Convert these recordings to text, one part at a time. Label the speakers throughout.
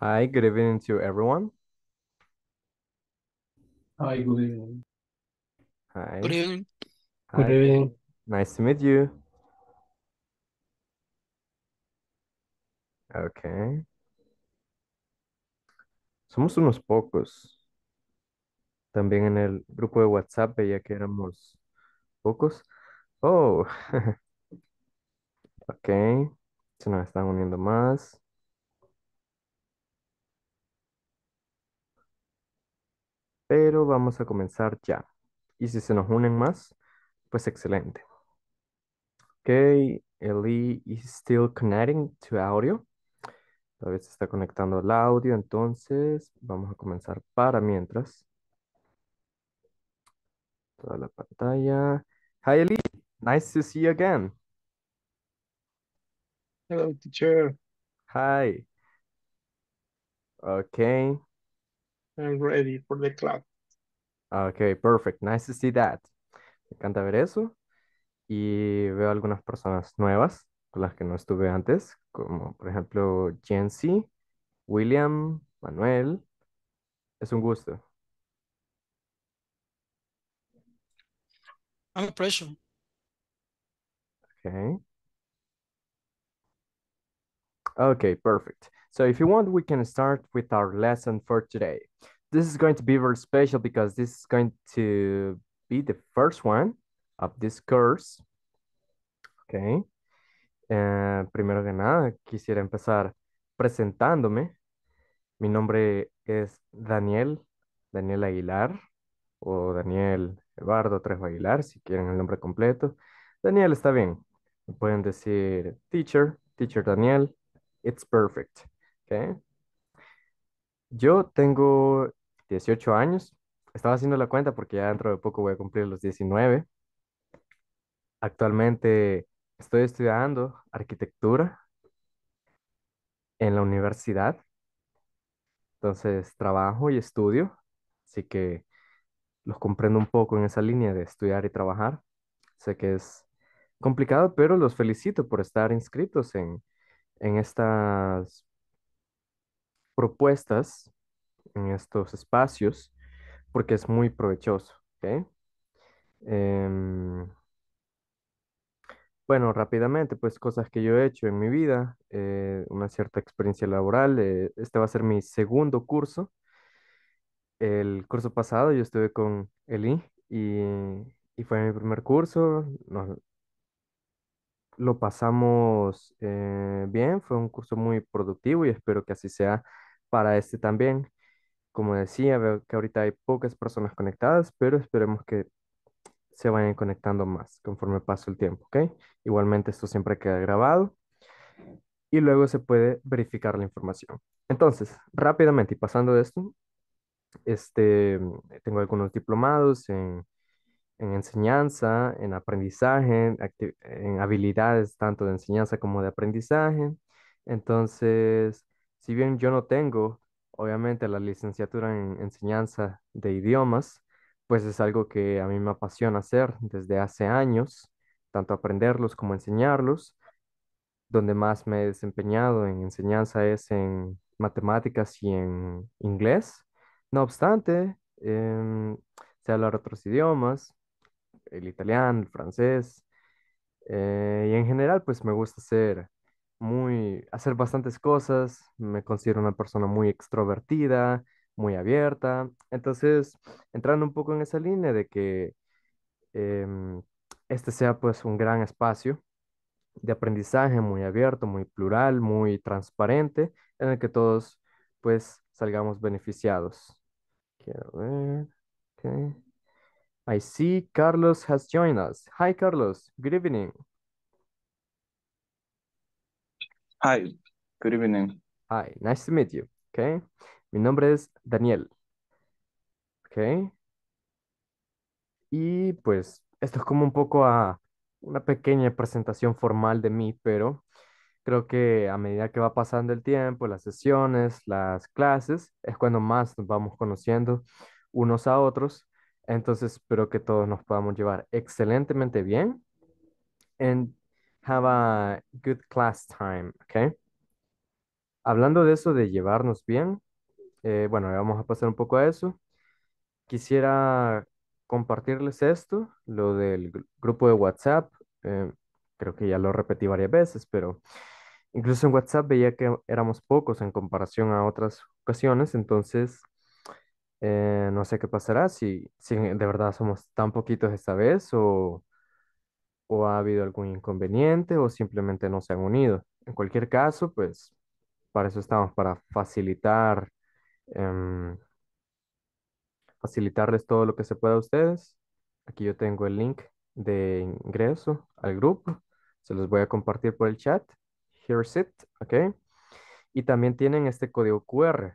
Speaker 1: Hi, good evening
Speaker 2: to everyone.
Speaker 1: Hi, good evening.
Speaker 2: Hi. Good evening. Good Nice to meet you. Okay. Somos unos pocos. También en el grupo de WhatsApp veía que éramos pocos. Oh. Okay. Se nos están uniendo más. pero vamos a comenzar ya. Y si se nos unen más, pues excelente. Ok, Eli is still connecting to audio. Todavía se está conectando el audio, entonces vamos a comenzar para mientras. Toda la pantalla. Hi Eli, nice to see you again.
Speaker 1: Hello teacher.
Speaker 2: Hi. Okay
Speaker 1: and ready for the class.
Speaker 2: Okay, perfect. Nice to see that. Me encanta ver eso. Y veo algunas personas nuevas con las que no estuve antes, como por ejemplo Jency, William, Manuel. Es un gusto. I'm a pressure. Okay. Okay, perfect. So if you want, we can start with our lesson for today. This is going to be very special because this is going to be the first one of this course. Okay. Eh, primero que nada, quisiera empezar presentándome. Mi nombre es Daniel, Daniel Aguilar, o Daniel Eduardo Trejo Aguilar, si quieren el nombre completo. Daniel está bien. pueden decir teacher, teacher Daniel, it's perfect. Yo tengo 18 años. Estaba haciendo la cuenta porque ya dentro de poco voy a cumplir los 19. Actualmente estoy estudiando arquitectura en la universidad. Entonces trabajo y estudio. Así que los comprendo un poco en esa línea de estudiar y trabajar. Sé que es complicado, pero los felicito por estar inscritos en, en estas propuestas en estos espacios porque es muy provechoso. Em, bueno, rápidamente, pues cosas que yo he hecho en mi vida, eh, una cierta experiencia laboral. Eh, este va a ser mi segundo curso. El curso pasado yo estuve con Eli y, y fue mi primer curso. lo pasamos eh, bien, fue un curso muy productivo y espero que así sea para este también. Como decía, veo que ahorita hay pocas personas conectadas, pero esperemos que se vayan conectando más conforme pase el tiempo, ¿ok? Igualmente esto siempre queda grabado y luego se puede verificar la información. Entonces, rápidamente y pasando de esto, este, tengo algunos diplomados en enseñanza, en aprendizaje, en habilidades tanto de enseñanza como de aprendizaje. Entonces, si bien yo no tengo, obviamente, la licenciatura en enseñanza de idiomas, pues es algo que a mí me apasiona hacer desde hace años, tanto aprenderlos como enseñarlos. Donde más me he desempeñado en enseñanza es en matemáticas y en inglés. No obstante, eh, sé hablar otros idiomas, el italiano, el francés, eh, y en general, pues me gusta hacer muy, hacer bastantes cosas, me considero una persona muy extrovertida, muy abierta, entonces entrando un poco en esa línea de que em, este sea pues un gran espacio de aprendizaje muy abierto, muy plural, muy transparente, en el que todos pues salgamos beneficiados. Quiero ver. Okay. I see Carlos has joined us. Hi Carlos, good evening.
Speaker 1: Hi, good evening.
Speaker 2: Hi, nice to meet you. Okay. Mi nombre es Daniel. Okay, Y pues esto es como un poco a una pequeña presentación formal de mí, pero creo que a medida que va pasando el tiempo, las sesiones, las clases, es cuando más nos vamos conociendo unos a otros. Entonces espero que todos nos podamos llevar excelentemente bien en have a good class time, okay. Hablando de eso de llevarnos bien, eh, bueno, vamos a pasar un poco a eso. Quisiera compartirles esto, lo del grupo de WhatsApp. Eh, creo que ya lo repetí varias veces, pero incluso en WhatsApp veía que éramos pocos en comparación a otras ocasiones, entonces eh, no sé qué pasará, si, si de verdad somos tan poquitos esta vez o o ha habido algún inconveniente o simplemente no se han unido. En cualquier caso, pues para eso estamos, para facilitar, em, facilitarles todo lo que se pueda a ustedes. Aquí yo tengo el link de ingreso al grupo. Se los voy a compartir por el chat. Here's it, ok. Y también tienen este código QR.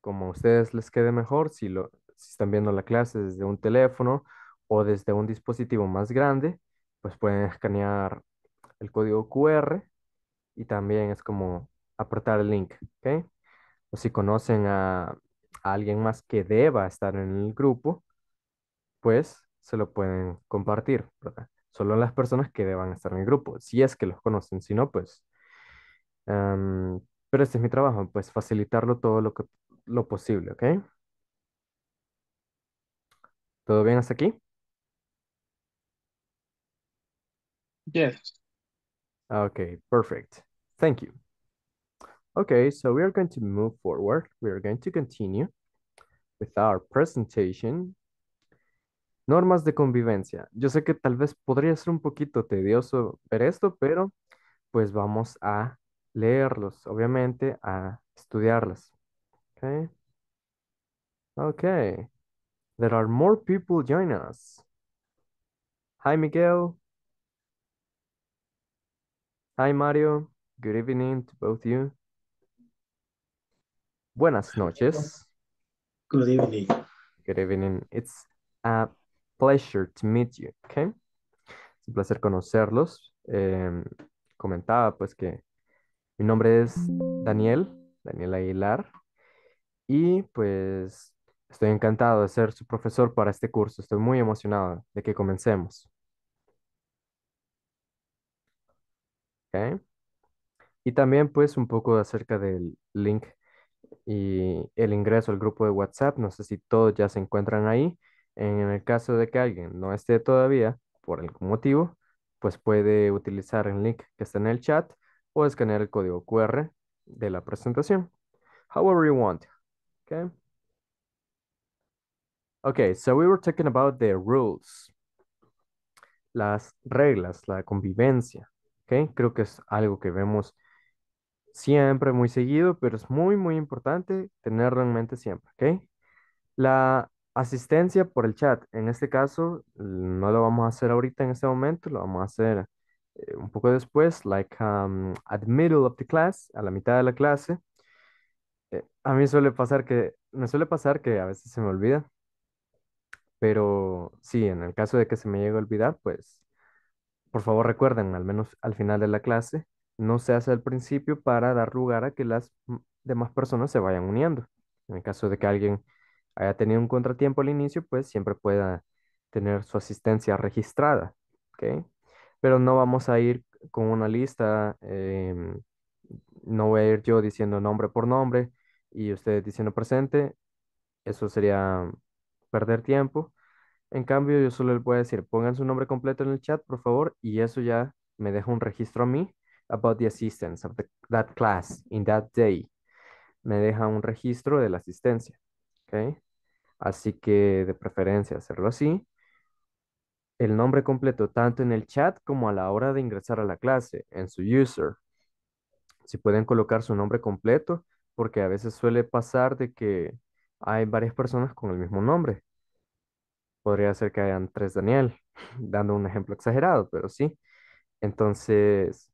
Speaker 2: Como a ustedes les quede mejor, si, lo, si están viendo la clase desde un teléfono o desde un dispositivo más grande, pues pueden escanear el código QR y también es como apretar el link, ¿ok? O si conocen a, alguien más que deba estar en el grupo, pues se lo pueden compartir, Solo las personas que deban estar en el grupo, si es que los conocen, si no, pues... pero este es mi trabajo, pues facilitarlo todo lo, que, lo posible, ¿ok? ¿Todo bien hasta aquí? Yes. Okay, perfect. Thank you. Okay, so we are going to move forward. We are going to continue with our presentation. Normas de convivencia. Yo sé que tal vez podría ser un poquito tedioso ver esto, pero pues vamos a leerlos, obviamente a estudiarlas. Okay. Okay. There are more people joining us. Hi, Miguel. Hi Mario, good evening to both you. Buenas noches. Good evening. Good evening. It's a pleasure to meet you, okay? Es un placer conocerlos. Em, comentaba pues que mi nombre es Daniel, Daniel Aguilar, y pues estoy encantado de ser su profesor para este curso. Estoy muy emocionado de que comencemos. Y también pues un poco acerca del link y el ingreso al grupo de WhatsApp. No sé si todos ya se encuentran ahí. En el caso de que alguien no esté todavía, por algún motivo, pues puede utilizar el link que está en el chat o escanear el código QR de la presentación. However you want. Okay. Okay, so we were talking about the rules. Las reglas, la convivencia. Okay, Creo que es algo que vemos siempre muy seguido, pero es muy, muy importante tenerlo en mente siempre, Okay, La asistencia por el chat, en este caso, no lo vamos a hacer ahorita en este momento, lo vamos a hacer eh, un poco después, like um, at the middle of the class, a la mitad de la clase. Eh, a mí suele pasar que, me suele pasar que a veces se me olvida, pero sí, en el caso de que se me llegue a olvidar, pues por favor recuerden, al menos al final de la clase, no se hace al principio para dar lugar a que las demás personas se vayan uniendo. En el caso de que alguien haya tenido un contratiempo al inicio, pues siempre pueda tener su asistencia registrada. Pero no vamos a ir con una lista, em, no voy a ir yo diciendo nombre por nombre y ustedes diciendo presente. Eso sería perder tiempo. En cambio, yo solo le voy a decir, pongan su nombre completo en el chat, por favor, y eso ya me deja un registro a mí about the assistance of that class in that day. Me deja un registro de la asistencia, ¿ok? Así que de preferencia hacerlo así. El nombre completo tanto en el chat como a la hora de ingresar a la clase, en su user. Si pueden colocar su nombre completo, porque a veces suele pasar de que hay varias personas con el mismo nombre podría ser que hayan tres Daniel, dando un ejemplo exagerado, pero sí. Entonces,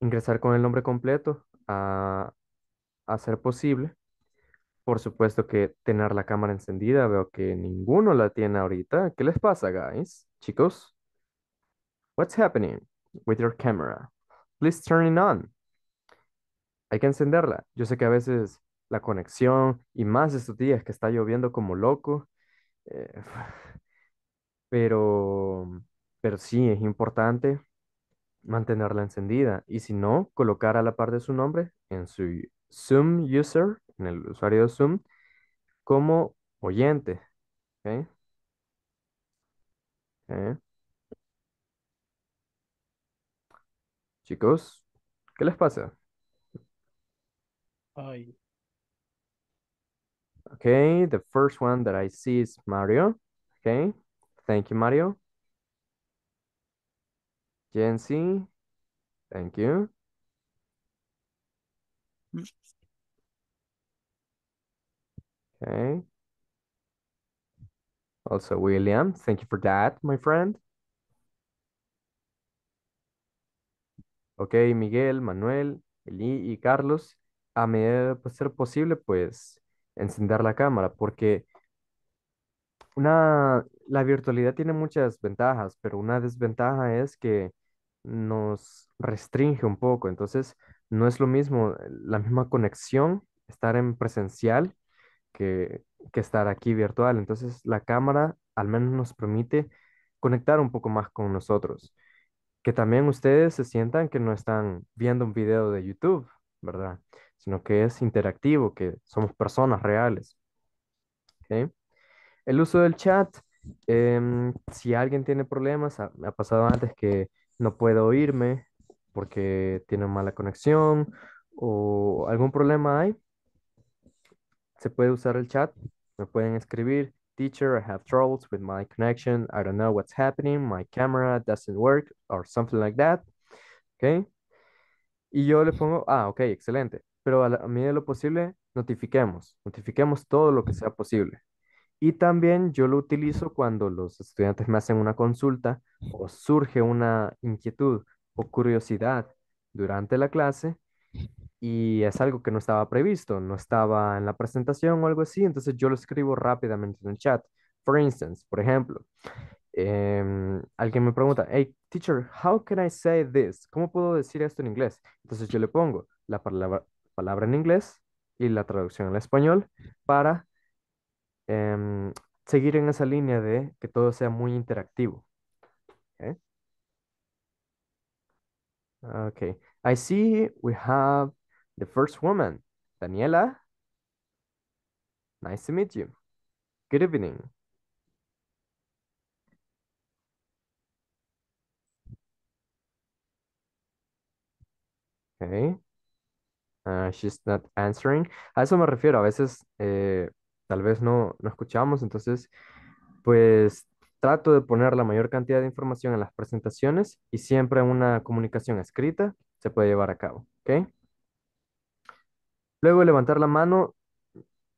Speaker 2: ingresar con el nombre completo a, ser posible. Por supuesto que tener la cámara encendida, veo que ninguno la tiene ahorita. ¿Qué les pasa, guys? Chicos, what's happening with your camera? Please turn it on. Hay que encenderla. Yo sé que a veces la conexión y más estos días que está lloviendo como loco, eh, pero, pero sí, es importante mantenerla encendida. Y si no, colocar a la par de su nombre en su Zoom user, en el usuario de Zoom, como oyente. ¿Okay? Chicos, ¿qué les pasa? Ay, Okay, the first one that I see is Mario. Okay, thank you, Mario. Jency, thank you. Okay. Also, William, thank you for that, my friend. Ok, Miguel, Manuel, Eli y Carlos, a medida de ser posible, pues encender la cámara, porque una, la virtualidad tiene muchas ventajas, pero una desventaja es que nos restringe un poco, entonces no es lo mismo, eh, la misma conexión, estar en presencial que, que estar aquí virtual, entonces la cámara al menos nos permite conectar un poco más con nosotros, que también ustedes se sientan que no están viendo un video de YouTube, ¿verdad? sino que es interactivo, que somos personas reales. El uso del chat, em, si alguien tiene problemas, me ha pasado antes que no puedo oírme porque tiene mala conexión o algún problema hay, se puede usar el chat, me pueden escribir. Teacher, I have troubles with my connection. I don't know what's happening. My camera doesn't work or something like that. Okay. Y yo le pongo, ah, ok, excelente pero a medida de lo posible, notifiquemos, notifiquemos todo lo que sea posible. Y también yo lo utilizo cuando los estudiantes me hacen una consulta o surge una inquietud o curiosidad durante la clase y es algo que no estaba previsto, no estaba en la presentación o algo así, entonces yo lo escribo rápidamente en el chat. For instance, por ejemplo, eh, alguien me pregunta, hey, teacher, how can I say this? ¿Cómo puedo decir esto en inglés? Entonces yo le pongo la palabra, palabra en inglés y la traducción al español para em, seguir en esa línea de que todo sea muy interactivo. Ok. okay. I see we have the first woman, Daniela. Nice to meet you. Good evening. Okay. Ah, she's not answering. A eso me refiero, a veces eh, tal vez no, no escuchamos, entonces pues trato de poner la mayor cantidad de información en las presentaciones y siempre una comunicación escrita se puede llevar a cabo, ¿ok? Luego levantar la mano,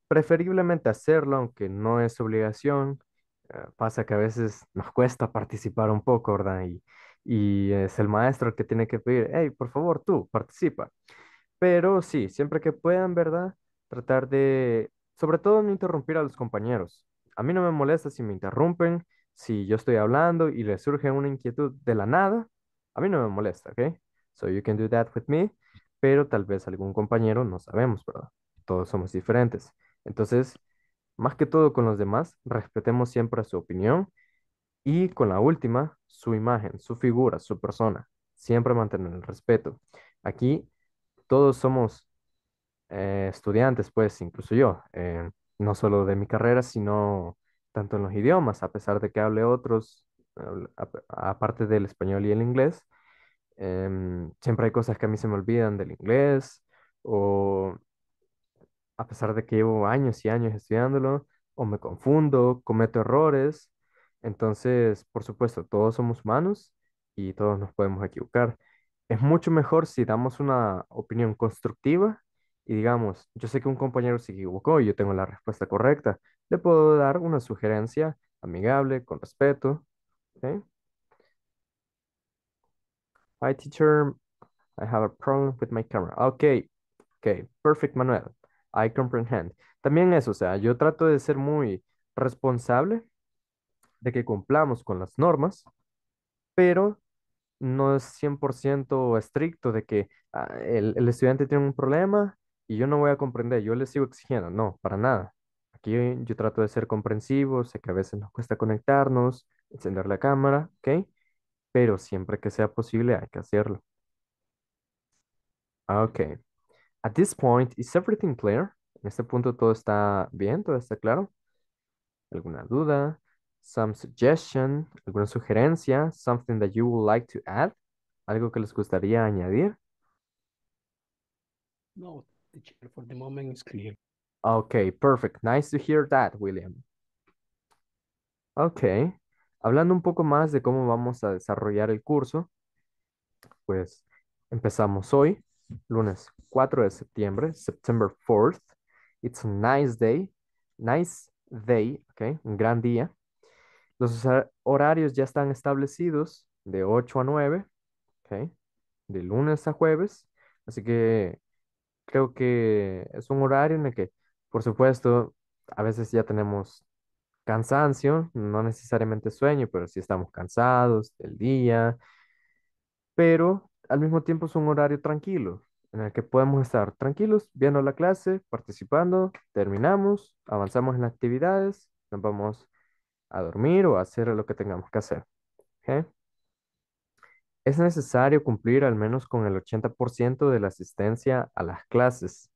Speaker 2: preferiblemente hacerlo, aunque no es obligación. Ah, pasa que a veces nos cuesta participar un poco, ¿verdad? Y, y es el maestro el que tiene que pedir, hey, por favor, tú, participa. Pero sí, siempre que puedan, ¿verdad? Tratar de, sobre todo, no interrumpir a los compañeros. A mí no me molesta si me interrumpen, si yo estoy hablando y les surge una inquietud de la nada, a mí no me molesta, ¿ok? So you can do that with me, pero tal vez algún compañero, no sabemos, ¿verdad? Todos somos diferentes. Entonces, más que todo con los demás, respetemos siempre su opinión y con la última, su imagen, su figura, su persona. Siempre mantener el respeto. Aquí todos somos eh, estudiantes, pues incluso yo, eh, no solo de mi carrera, sino tanto en los idiomas, a pesar de que hable otros, aparte del español y el inglés, em, siempre hay cosas que a mí se me olvidan del inglés o a pesar de que llevo años y años estudiándolo, o me confundo, cometo errores. Entonces, por supuesto, todos somos humanos y todos nos podemos equivocar es mucho mejor si damos una opinión constructiva y digamos, yo sé que un compañero se equivocó y yo tengo la respuesta correcta, le puedo dar una sugerencia amigable, con respeto. Hi teacher, I have a problem with my camera. Ok, ok, perfect Manuel, I comprehend. También eso, o sea, yo trato de ser muy responsable de que cumplamos con las normas, pero no es 100% estricto de que ah, el, estudiante tiene un problema y yo no voy a comprender, yo le sigo exigiendo, no, para nada. Aquí yo, trato de ser comprensivo, sé que a veces nos cuesta conectarnos, encender la cámara, ¿ok? Pero siempre que sea posible hay que hacerlo. Ah, ok. At this point, is everything clear? En este punto todo está bien, todo está claro. ¿Alguna duda? some suggestion, alguna sugerencia, something that you would like to add, algo que les gustaría añadir.
Speaker 1: No, teacher, for the moment it's clear.
Speaker 2: Okay, perfect. Nice to hear that, William. Okay. Hablando un poco más de cómo vamos a desarrollar el curso, pues empezamos hoy, lunes 4 de septiembre, September 4th. It's a nice day, nice day, okay, un gran día. Los horarios ya están establecidos de 8 a 9, de lunes a jueves. Así que creo que es un horario en el que, por supuesto, a veces ya tenemos cansancio, no necesariamente sueño, pero sí estamos cansados del día. Pero al mismo tiempo es un horario tranquilo, en el que podemos estar tranquilos, viendo la clase, participando, terminamos, avanzamos en las actividades, nos vamos a dormir o hacer lo que tengamos que hacer. ¿okay? Es necesario cumplir al menos con el 80% de la asistencia a las clases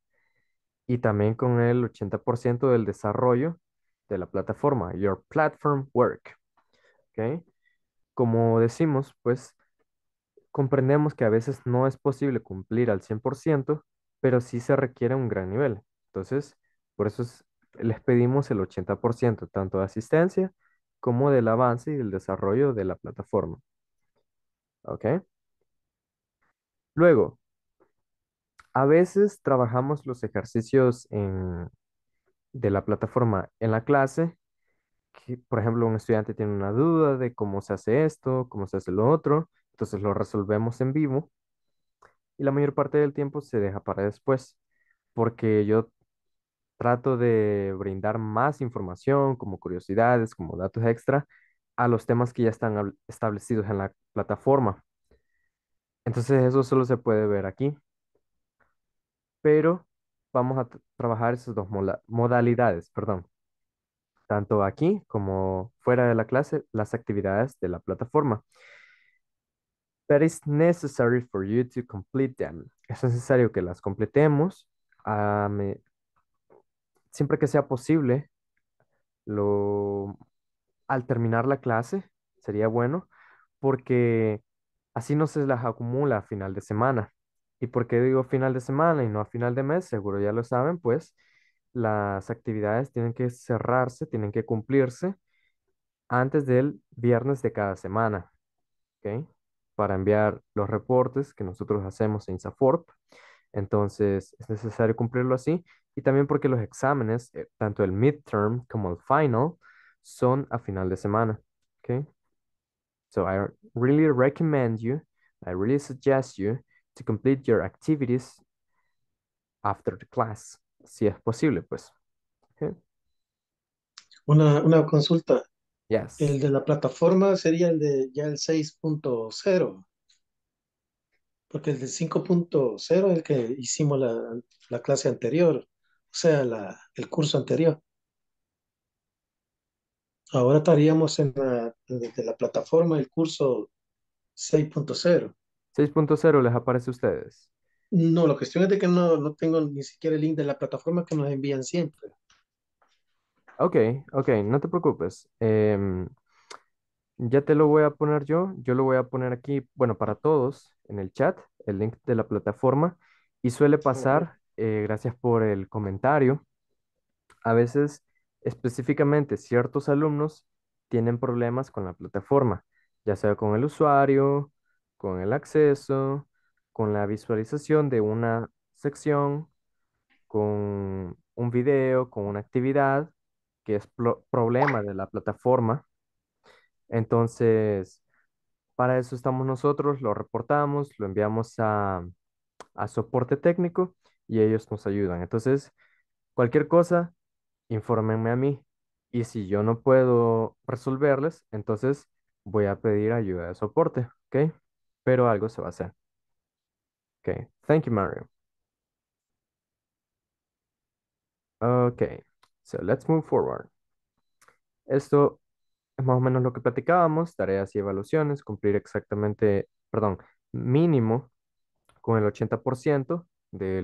Speaker 2: y también con el 80% del desarrollo de la plataforma, Your Platform Work. ¿okay? Como decimos, pues comprendemos que a veces no es posible cumplir al 100%, pero sí se requiere un gran nivel. Entonces, por eso les pedimos el 80%, tanto de asistencia como del avance y del desarrollo de la plataforma. ¿Ok? Luego, a veces trabajamos los ejercicios de la plataforma en la clase. Que, por ejemplo, un estudiante tiene una duda de cómo se hace esto, cómo se hace lo otro. Entonces lo resolvemos en vivo. Y la mayor parte del tiempo se deja para después. Porque yo trato de brindar más información, como curiosidades, como datos extra, a los temas que ya están establecidos en la plataforma. Entonces eso solo se puede ver aquí. Pero vamos a trabajar esas dos modalidades, perdón. Tanto aquí como fuera de la clase, las actividades de la plataforma. Pero is necessary for you to complete them. Es necesario que las completemos ah, siempre que sea posible, lo, al terminar la clase, sería bueno, porque así no se las acumula a final de semana. ¿Y por qué digo final de semana y no a final de mes? Seguro ya lo saben, pues las actividades tienen que cerrarse, tienen que cumplirse antes del viernes de cada semana, ¿ok? Para enviar los reportes que nosotros hacemos en SAFORP. Entonces, es necesario cumplirlo así y también porque los exámenes, eh, tanto el midterm como el final, son a final de semana. Okay? So I really recommend you, I really suggest you to complete your activities after the class, si es posible, pues.
Speaker 1: Una, consulta. Yes. El de la plataforma sería el de ya el 6.0. Porque el de 5.0 es el que hicimos la, la clase anterior. O sea, la, el curso anterior. Ahora estaríamos en la, plataforma el curso 6.0.
Speaker 2: 6.0 les aparece a ustedes.
Speaker 1: No, la cuestión es de que no, no tengo ni siquiera el link de la plataforma que nos envían siempre.
Speaker 2: Ok, ok, no te preocupes. Em, ya te lo voy a poner yo. Yo lo voy a poner aquí, bueno, para todos en el chat, el link de la plataforma. Y suele pasar eh, gracias por el comentario. A veces, específicamente, ciertos alumnos tienen problemas con la plataforma, ya sea con el usuario, con el acceso, con la visualización de una sección, con un video, con una actividad, que es problema de la plataforma. Entonces, para eso estamos nosotros, lo reportamos, lo enviamos a, a soporte técnico y ellos nos ayudan. Entonces, cualquier cosa, infórmenme a mí. Y si yo no puedo resolverles, entonces voy a pedir ayuda de soporte, ¿ok? Pero algo se va a hacer. Ok, thank you, Mario. Ok, so let's move forward. Esto es más o menos lo que platicábamos, tareas y evaluaciones, cumplir exactamente, perdón, mínimo con el 80% de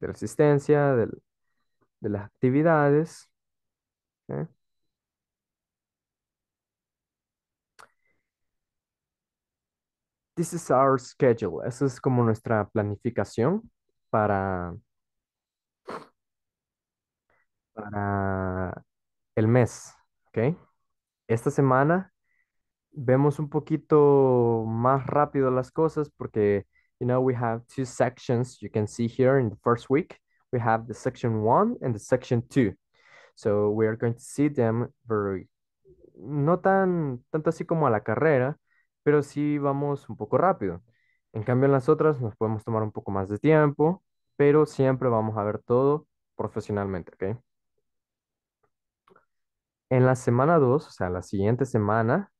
Speaker 2: la asistencia, de las actividades. ¿eh? This is our schedule. Esa es como nuestra planificación para, el mes. ¿okay? Esta semana vemos un poquito más rápido las cosas porque you know, we have two sections you can see here in the first week. We have the section one and the section two. So we are going to see them very, no tan, tanto así como a la carrera, pero sí vamos un poco rápido. En cambio, en las otras nos podemos tomar un poco más de tiempo, pero siempre vamos a ver todo profesionalmente, ¿ok? En la semana 2, o sea, la siguiente semana,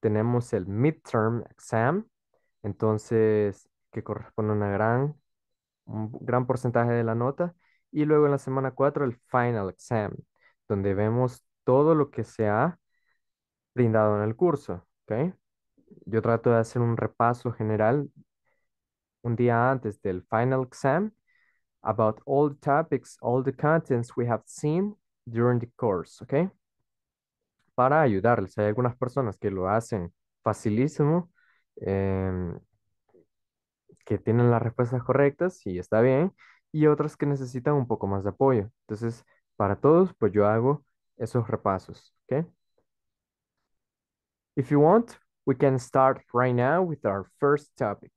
Speaker 2: tenemos el midterm exam. Entonces, que corresponde a una gran, un gran porcentaje de la nota. Y luego en la semana 4 el final exam, donde vemos todo lo que se ha brindado en el curso. ¿okay? Yo trato de hacer un repaso general un día antes del final exam about all the topics, all the contents we have seen during the course, okay Para ayudarles, hay algunas personas que lo hacen facilísimo, eh, que tienen las respuestas correctas y está bien, y otras que necesitan un poco más de apoyo. Entonces, para todos, pues yo hago esos repasos, ¿ok? If you want, we can start right now with our first topic.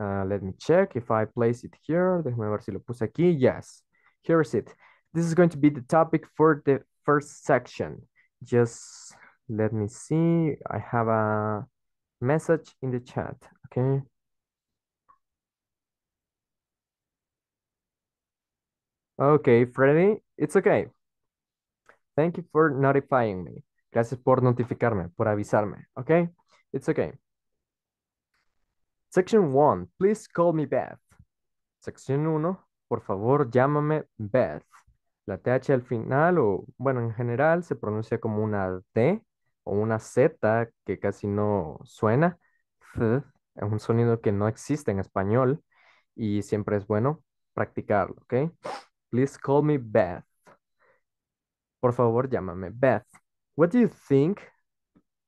Speaker 2: Uh, let me check if I place it here. Déjame ver si lo puse aquí. Yes, here is it. This is going to be the topic for the first section. Just let me see. I have a message in the chat. Okay. Okay, Freddy, it's okay. Thank you for notifying me. Gracias por notificarme, por avisarme. Okay, it's okay. Section 1, please call me Beth. Sección 1, por favor, llámame Beth. La TH al final, o bueno, en general se pronuncia como una T o una Z que casi no suena. es un sonido que no existe en español y siempre es bueno practicarlo, ¿ok? Please call me Beth. Por favor, llámame Beth. What do you think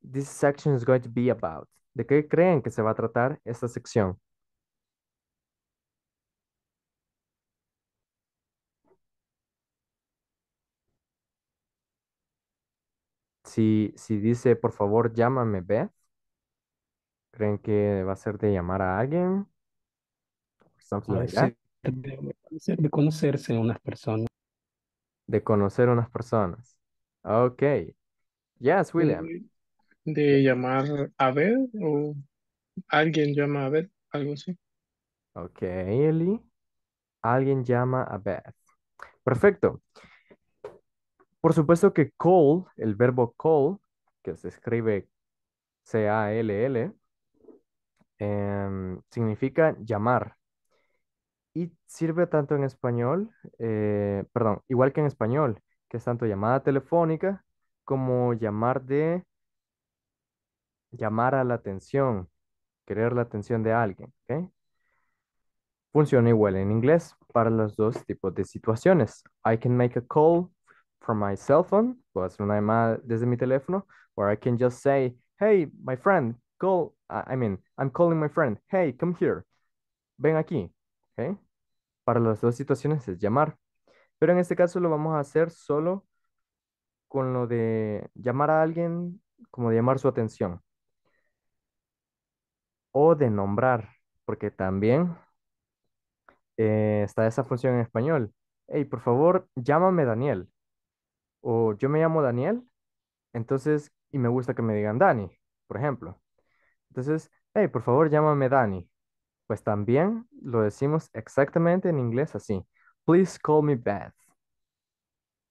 Speaker 2: this section is going to be about? ¿De qué creen que se va a tratar esta sección? Si, si dice, por favor, llámame Beth, ¿creen que va a ser de llamar a alguien? Something like that.
Speaker 1: De conocerse unas personas.
Speaker 2: De conocer unas personas. Ok. Yes, William.
Speaker 1: De llamar a Beth o alguien llama a Beth algo así.
Speaker 2: Ok, Eli. Alguien llama a Beth. Perfecto. Por supuesto que call, el verbo call, que se escribe C-A-L-L, em, significa llamar, y sirve tanto en español, eh, perdón, igual que en español, que es tanto llamada telefónica como llamar de llamar a la atención, querer la atención de alguien. ¿okay? Funciona igual en inglés para los dos tipos de situaciones. I can make a call from my cell phone, puedo hacer una llamada desde mi teléfono, or I can just say, hey, my friend, call, I mean, I'm calling my friend, hey, come here, ven aquí, ¿okay? para las dos situaciones es llamar. Pero en este caso lo vamos a hacer solo con lo de llamar a alguien, como de llamar su atención. O de nombrar, porque también eh, está esa función en español. Hey, por favor, llámame Daniel. O yo me llamo Daniel, entonces, y me gusta que me digan Dani, por ejemplo. Entonces, hey, por favor, llámame Dani pues también lo decimos exactamente en inglés así. Please call me Beth.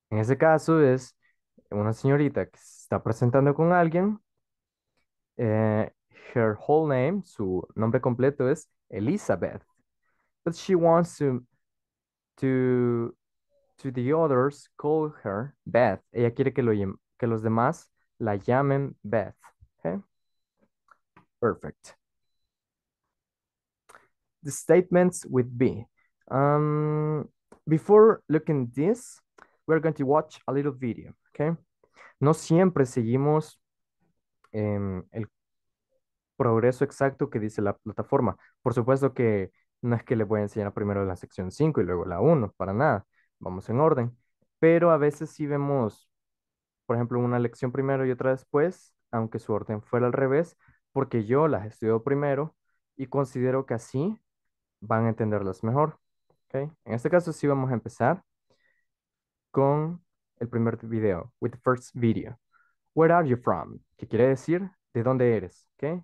Speaker 2: En ese caso es una señorita que se está presentando con alguien. Eh, her whole name, su nombre completo es Elizabeth. But she wants to, to, to the others call her Beth. Ella quiere que, que los demás la llamen Beth. Okay? Perfect the statements with B. Um, before looking this, we're going to watch a little video, okay? No siempre seguimos em, el progreso exacto que dice la plataforma. Por supuesto que no es que le voy a enseñar primero la sección 5 y luego la 1, para nada. Vamos en orden. Pero a veces sí vemos, por ejemplo, una lección primero y otra después, aunque su orden fuera al revés, porque yo las estudio primero y considero que así van a entenderlas mejor. ¿okay? En este caso sí vamos a empezar con el primer video, with the first video. Where are you from? ¿Qué quiere decir, ¿de dónde eres? ¿okay?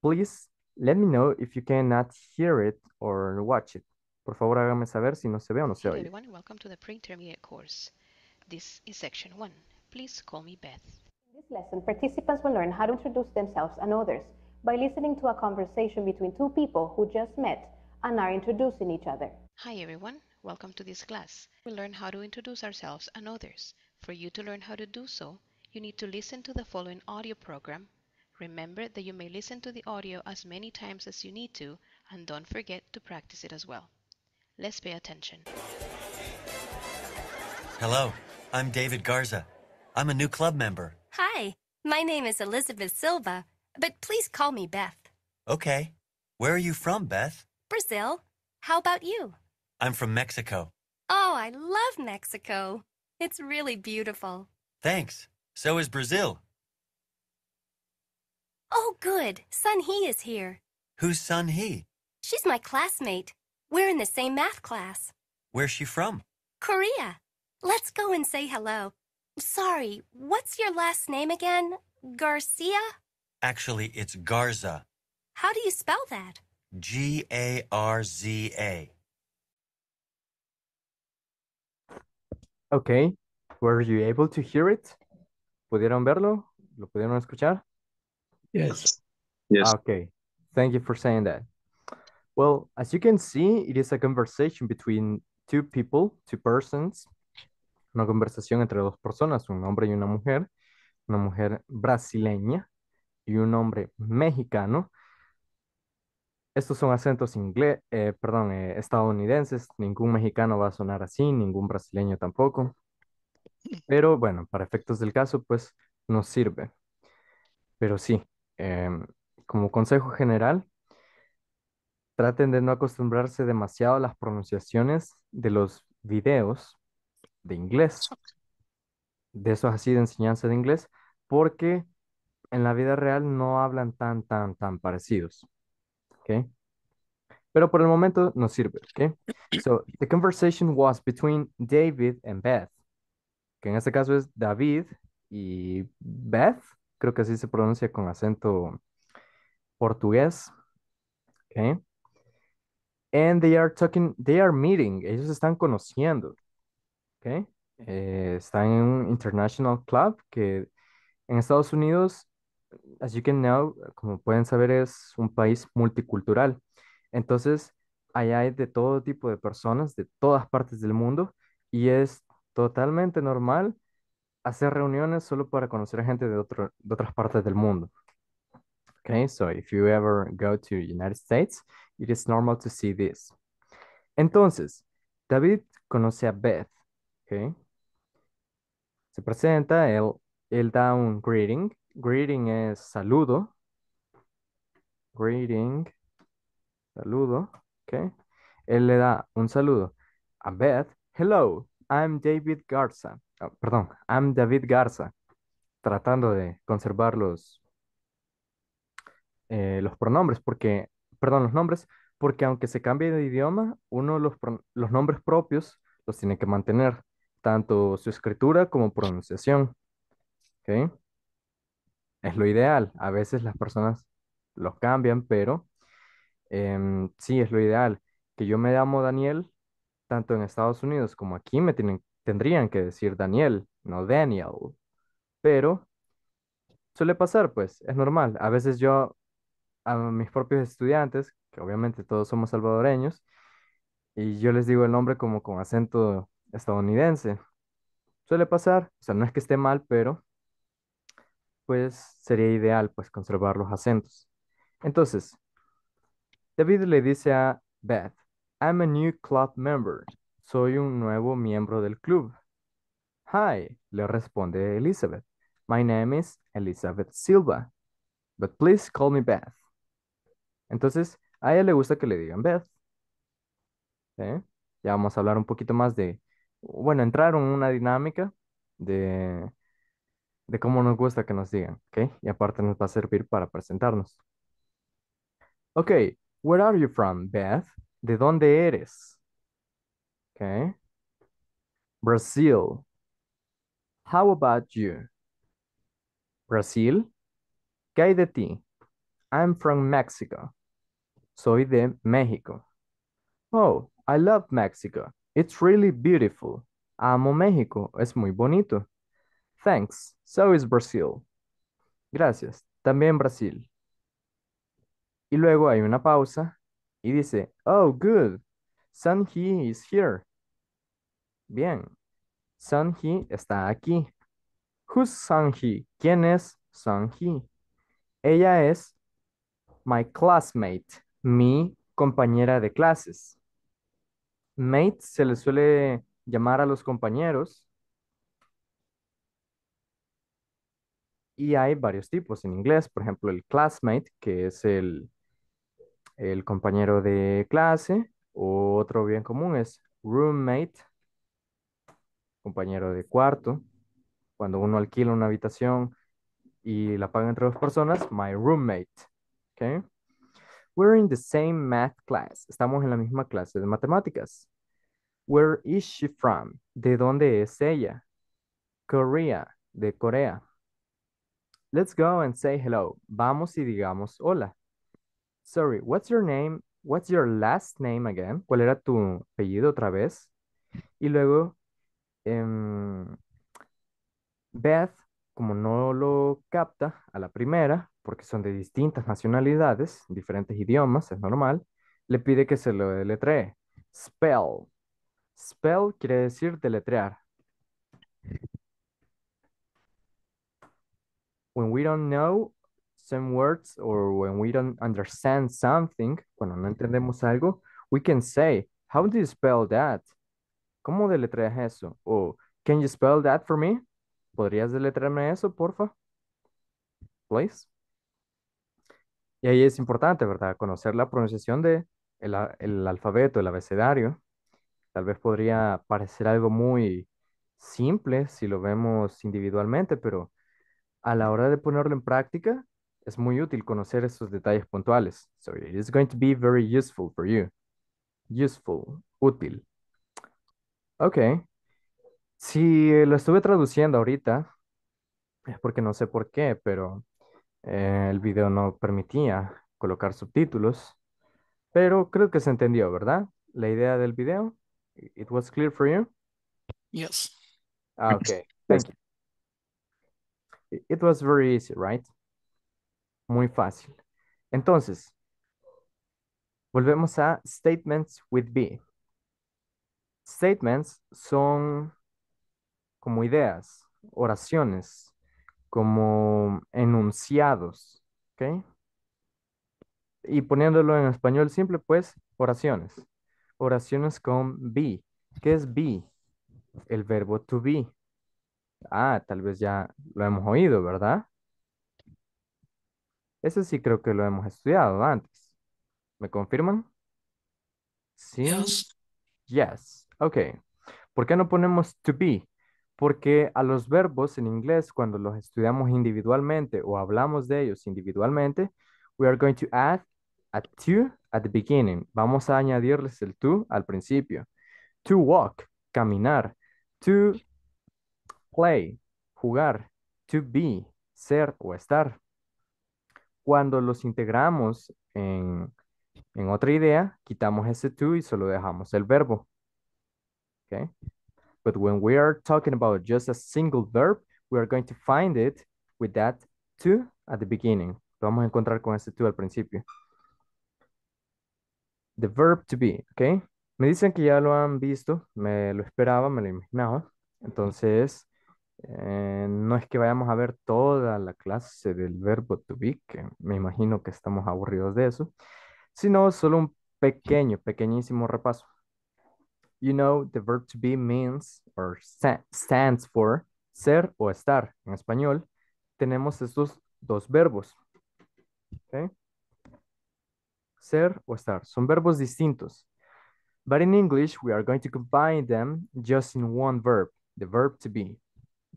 Speaker 2: Please let me know if you cannot hear it or watch it. Por favor, hágame saber si no se ve o no se oye.
Speaker 1: everyone, welcome to the pre-intermediate course. This is section one. Please call me Beth. In this lesson,
Speaker 2: participants will learn how to introduce themselves and others, by listening to a conversation between two people who just met and are introducing each other.
Speaker 1: Hi everyone, welcome to this class. We'll learn how to introduce ourselves and others. For you to learn how to do so, you need to listen to the following
Speaker 2: audio program. Remember that you may listen to the audio as many times as you need to, and don't forget to practice it as well. Let's pay attention. Hello, I'm David Garza. I'm a new club member. Hi, my name is Elizabeth Silva, but please call me Beth. Okay. Where are you from, Beth? Brazil. How about you? I'm from Mexico. Oh, I love Mexico. It's really beautiful. Thanks. So is Brazil. Oh, good. Sun He is here. Who's Sun He? She's my classmate. We're in the same math class. Where's she from? Korea. Let's go and say hello. Sorry, what's your last name again? Garcia?
Speaker 1: Actually, it's Garza.
Speaker 2: How do you spell that? G A R Z A. Okay. Were you able to hear it? ¿Pudieron verlo? ¿Lo pudieron escuchar? Yes. Yes. Ah, okay. Thank you for saying that. Well, as you can see, it is a conversation between two people, two persons. Una conversación entre dos personas, un hombre y una mujer. Una mujer brasileña y un hombre mexicano. Estos son acentos inglés, eh, perdón, eh, estadounidenses. Ningún mexicano va a sonar así, ningún brasileño tampoco. Pero bueno, para efectos del caso, pues nos sirve. Pero sí, em, como consejo general, traten de no acostumbrarse demasiado a las pronunciaciones de los videos de inglés, de esos así de enseñanza de inglés, porque en la vida real no hablan tan, tan, tan parecidos. Okay? Pero por el momento nos sirve. Okay? So, the conversation was between David and Beth. Que en este caso es David y Beth. Creo que así se pronuncia con acento portugués. Okay? And they are talking, they are meeting. Ellos están conociendo. Okay? Eh, están en un international club que en Estados Unidos as you can know, como pueden saber, es un país multicultural. Entonces, allá hay de todo tipo de personas, de todas partes del mundo, y es totalmente normal hacer reuniones solo para conocer gente de, otro, de otras partes del mundo. Okay, so if you ever go to United States, it is normal to see this. Entonces, David conoce a Beth, okay? Se presenta, él, él da un greeting Greeting es saludo. Greeting, saludo. Okay. Él le da un saludo a Beth. Hello, I'm David Garza. Ah, perdón, I'm David Garza. Tratando de conservar los, eh, los pronombres, porque, perdón, los nombres, porque aunque se cambie de idioma, uno los, los nombres propios los tiene que mantener, tanto su escritura como pronunciación. ¿Okay? es lo ideal. A veces las personas los cambian, pero em, sí, es lo ideal. Que yo me llamo Daniel, tanto en Estados Unidos como aquí me tienen, tendrían que decir Daniel, no Daniel. Pero suele pasar, pues, es normal. A veces yo, a mis propios estudiantes, que obviamente todos somos salvadoreños, y yo les digo el nombre como con acento estadounidense. Suele pasar, o sea, no es que esté mal, pero pues sería ideal pues conservar los acentos. Entonces, David le dice a Beth, I'm a new club member. Soy un nuevo miembro del club. Hi, le responde Elizabeth. My name is Elizabeth Silva, but please call me Beth. Entonces, a ella le gusta que le digan Beth. Ya vamos a hablar un poquito más de, bueno, entrar en una dinámica de de cómo nos gusta que nos digan, ¿ok? Y aparte nos va a servir para presentarnos. Ok, where are you from, Beth? ¿De dónde eres? Ok. Brazil. How about you? Brasil. ¿Qué hay de ti? I'm from Mexico. Soy de México. Oh, I love Mexico. It's really beautiful. Amo México. Es muy bonito. Thanks. So is Brazil. Gracias. También Brasil. Y luego hay una pausa y dice, oh, good. Sanji is here. Bien. Sanji está aquí. Who's Sanji? ¿Quién es Sanji? Ella es my classmate, mi compañera de clases. Mate se le suele llamar a los compañeros Y hay varios tipos en inglés, por ejemplo, el classmate, que es el, compañero de clase, otro bien común es roommate, compañero de cuarto. Cuando uno alquila una habitación y la paga entre dos personas, my roommate. Okay. We're in the same math class. Estamos en la misma clase de matemáticas. Where is she from? ¿De dónde es ella? Korea, de Corea. Let's go and say hello. Vamos y digamos hola. Sorry, what's your name? What's your last name again? ¿Cuál era tu apellido otra vez? Y luego, em, Beth, como no lo capta a la primera, porque son de distintas nacionalidades, diferentes idiomas, es normal, le pide que se lo deletree. Spell. Spell quiere decir deletrear. when we don't know some words or when we don't understand something, cuando no entendemos algo, we can say, how do you spell that? ¿Cómo deletreas eso? O, can you spell that for me? ¿Podrías deletrearme eso, porfa? Please. Y ahí es importante, ¿verdad? Conocer la pronunciación de el, el alfabeto, el abecedario. Tal vez podría parecer algo muy simple si lo vemos individualmente, pero a la hora de ponerlo en práctica, es muy útil conocer esos detalles puntuales. So it is going to be very useful for you. Useful, útil. Ok. Si lo estuve traduciendo ahorita, es porque no sé por qué, pero eh, el video no permitía colocar subtítulos. Pero creo que se entendió, ¿verdad? La idea del video. It was clear for you? Yes. Ah, okay. ok. Thank you. It was very easy, right? Muy fácil. Entonces, volvemos a statements with be. Statements son como ideas, oraciones, como enunciados, ¿ok? Y poniéndolo en español simple, pues, oraciones. Oraciones con be. ¿Qué es be? El verbo to be. Ah, tal vez ya lo hemos oído, ¿verdad? Ese sí creo que lo hemos estudiado antes. ¿Me confirman? Sí. Yes. Ok. ¿Por qué no ponemos to be? Porque a los verbos en inglés, cuando los estudiamos individualmente o hablamos de ellos individualmente, we are going to add a to at the beginning. Vamos a añadirles el to al principio. To walk, caminar. To play, jugar, to be, ser o estar. Cuando los integramos en, otra idea, quitamos ese to y solo dejamos el verbo. Okay? But when we are talking about just a single verb, we are going to find it with that to at the beginning. vamos a encontrar con ese to al principio. The verb to be, okay. Me dicen que ya lo han visto, me lo esperaba, me lo imaginaba. Entonces, eh, no es que vayamos a ver toda la clase del verbo to be, que me imagino que estamos aburridos de eso, sino solo un pequeño, pequeñísimo repaso. You know, the verb to be means or stands for ser o estar. En español tenemos estos dos verbos. Okay. Ser o estar. Son verbos distintos. But in English, we are going to combine them just in one verb, the verb to be.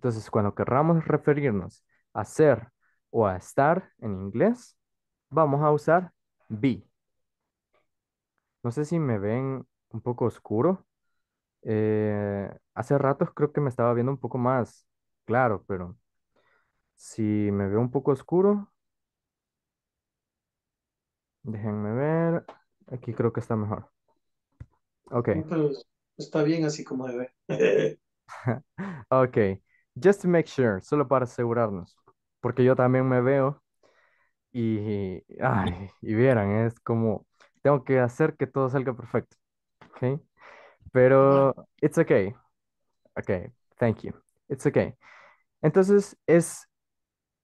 Speaker 2: Entonces, cuando queramos referirnos a ser o a estar en inglés, vamos a usar be. No sé si me ven un poco oscuro. Eh, hace rato creo que me estaba viendo un poco más claro, pero si me veo un poco oscuro, déjenme ver. Aquí creo que está mejor. Ok.
Speaker 1: Está bien así como debe.
Speaker 2: ok. Just to make sure, solo para asegurarnos. Porque yo también me veo y, ay, y vieran, es como, tengo que hacer que todo salga perfecto. ¿ok? Pero it's okay. ok, thank you. It's okay. Entonces, es,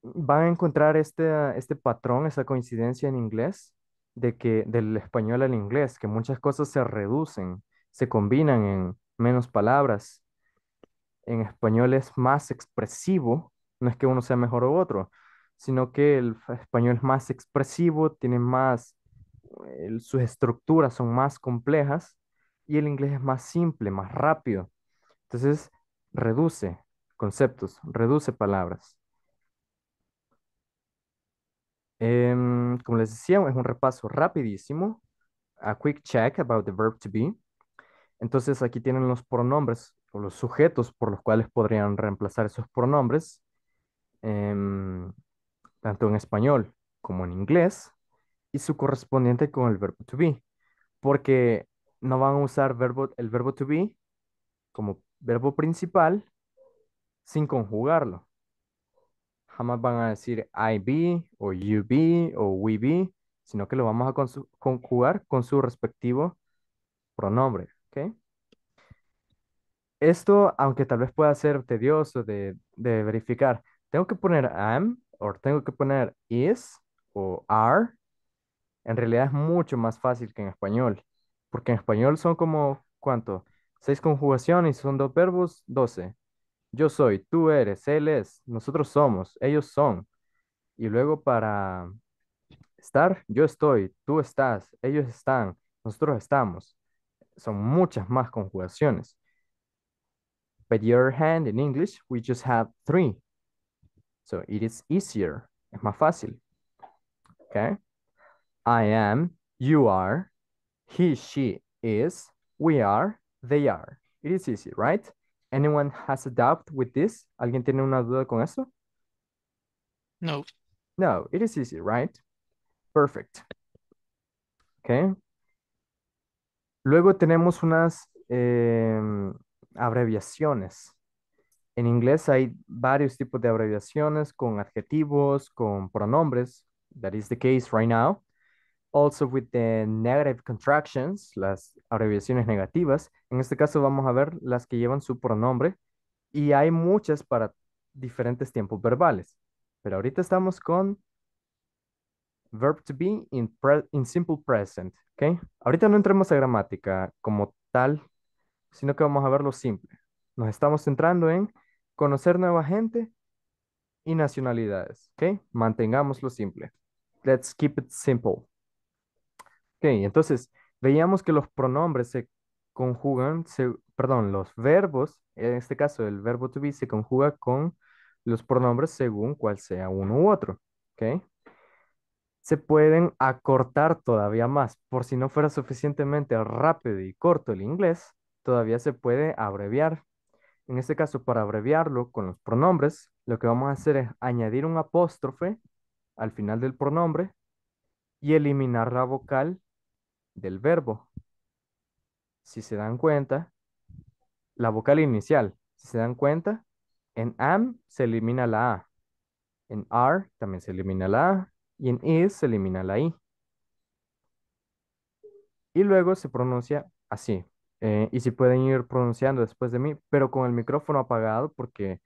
Speaker 2: van a encontrar este, este patrón, esa coincidencia en inglés, de que del español al inglés, que muchas cosas se reducen, se combinan en menos palabras, en español es más expresivo, no es que uno sea mejor o otro, sino que el español es más expresivo, tiene más, sus estructuras son más complejas y el inglés es más simple, más rápido. Entonces, reduce conceptos, reduce palabras. Em, como les decía, es un repaso rapidísimo. A quick check about the verb to be. Entonces, aquí tienen los pronombres o los sujetos por los cuales podrían reemplazar esos pronombres, em, tanto en español como en inglés, y su correspondiente con el verbo to be, porque no van a usar verbo, el verbo to be como verbo principal sin conjugarlo. Jamás van a decir I be o you be o we be, sino que lo vamos a conjugar con su respectivo pronombre. ¿okay? Esto, aunque tal vez pueda ser tedioso de, verificar, tengo que poner am o tengo que poner is o are. En realidad es mucho más fácil que en español, porque en español son como, ¿cuánto? Seis conjugaciones, son dos verbos, doce. Yo soy, tú eres, él es, nosotros somos, ellos son. Y luego para estar, yo estoy, tú estás, ellos están, nosotros estamos. Son muchas más conjugaciones. But the other hand, in English, we just have three. So it is easier, es más fácil. Okay. I am, you are, he, she is, we are, they are. It is easy, right? Anyone has a doubt with this? ¿Alguien tiene una duda con eso? No. No, it is easy, right? Perfect. Okay. Luego tenemos unas eh, abreviaciones. En inglés hay varios tipos de abreviaciones con adjetivos, con pronombres. That is the case right now. Also with the negative contractions, las abreviaciones negativas. En este caso vamos a ver las que llevan su pronombre y hay muchas para diferentes tiempos verbales. Pero ahorita estamos con verb to be in, in simple present, Okay. Ahorita no entremos a gramática como tal sino que vamos a ver lo simple. Nos estamos centrando en conocer nueva gente y nacionalidades, ¿ok? lo simple. Let's keep it simple. Ok, entonces veíamos que los pronombres se conjugan, se, perdón, los verbos, en este caso el verbo to be se conjuga con los pronombres según cual sea uno u otro, ¿ok? Se pueden acortar todavía más. Por si no fuera suficientemente rápido y corto el inglés, todavía se puede abreviar. En este caso, para abreviarlo con los pronombres, lo que vamos a hacer es añadir un apóstrofe al final del pronombre y eliminar la vocal del verbo. Si se dan cuenta, la vocal inicial, si se dan cuenta, en am se elimina la a, en are también se elimina la a y en is se elimina la i. Y luego se pronuncia así. Eh, y si pueden ir pronunciando después de mí, pero con el micrófono apagado, porque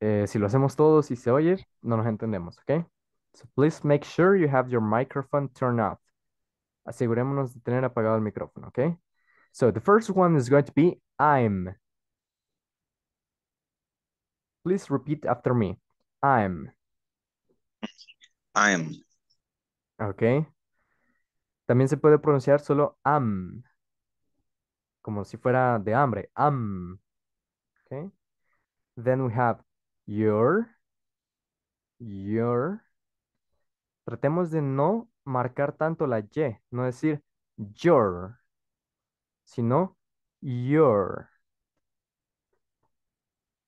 Speaker 2: eh, si lo hacemos todos y se oye, no nos entendemos, ¿ok? So please make sure you have your microphone turned off. Asegurémonos de tener apagado el micrófono, ¿ok? So the first one is going to be I'm. Please repeat after me. I'm. I'm. Ok. También se puede pronunciar solo am como si fuera de hambre. Am. Um, okay. Then we have your. Your. Tratemos de no marcar tanto la Y, no decir your, sino your.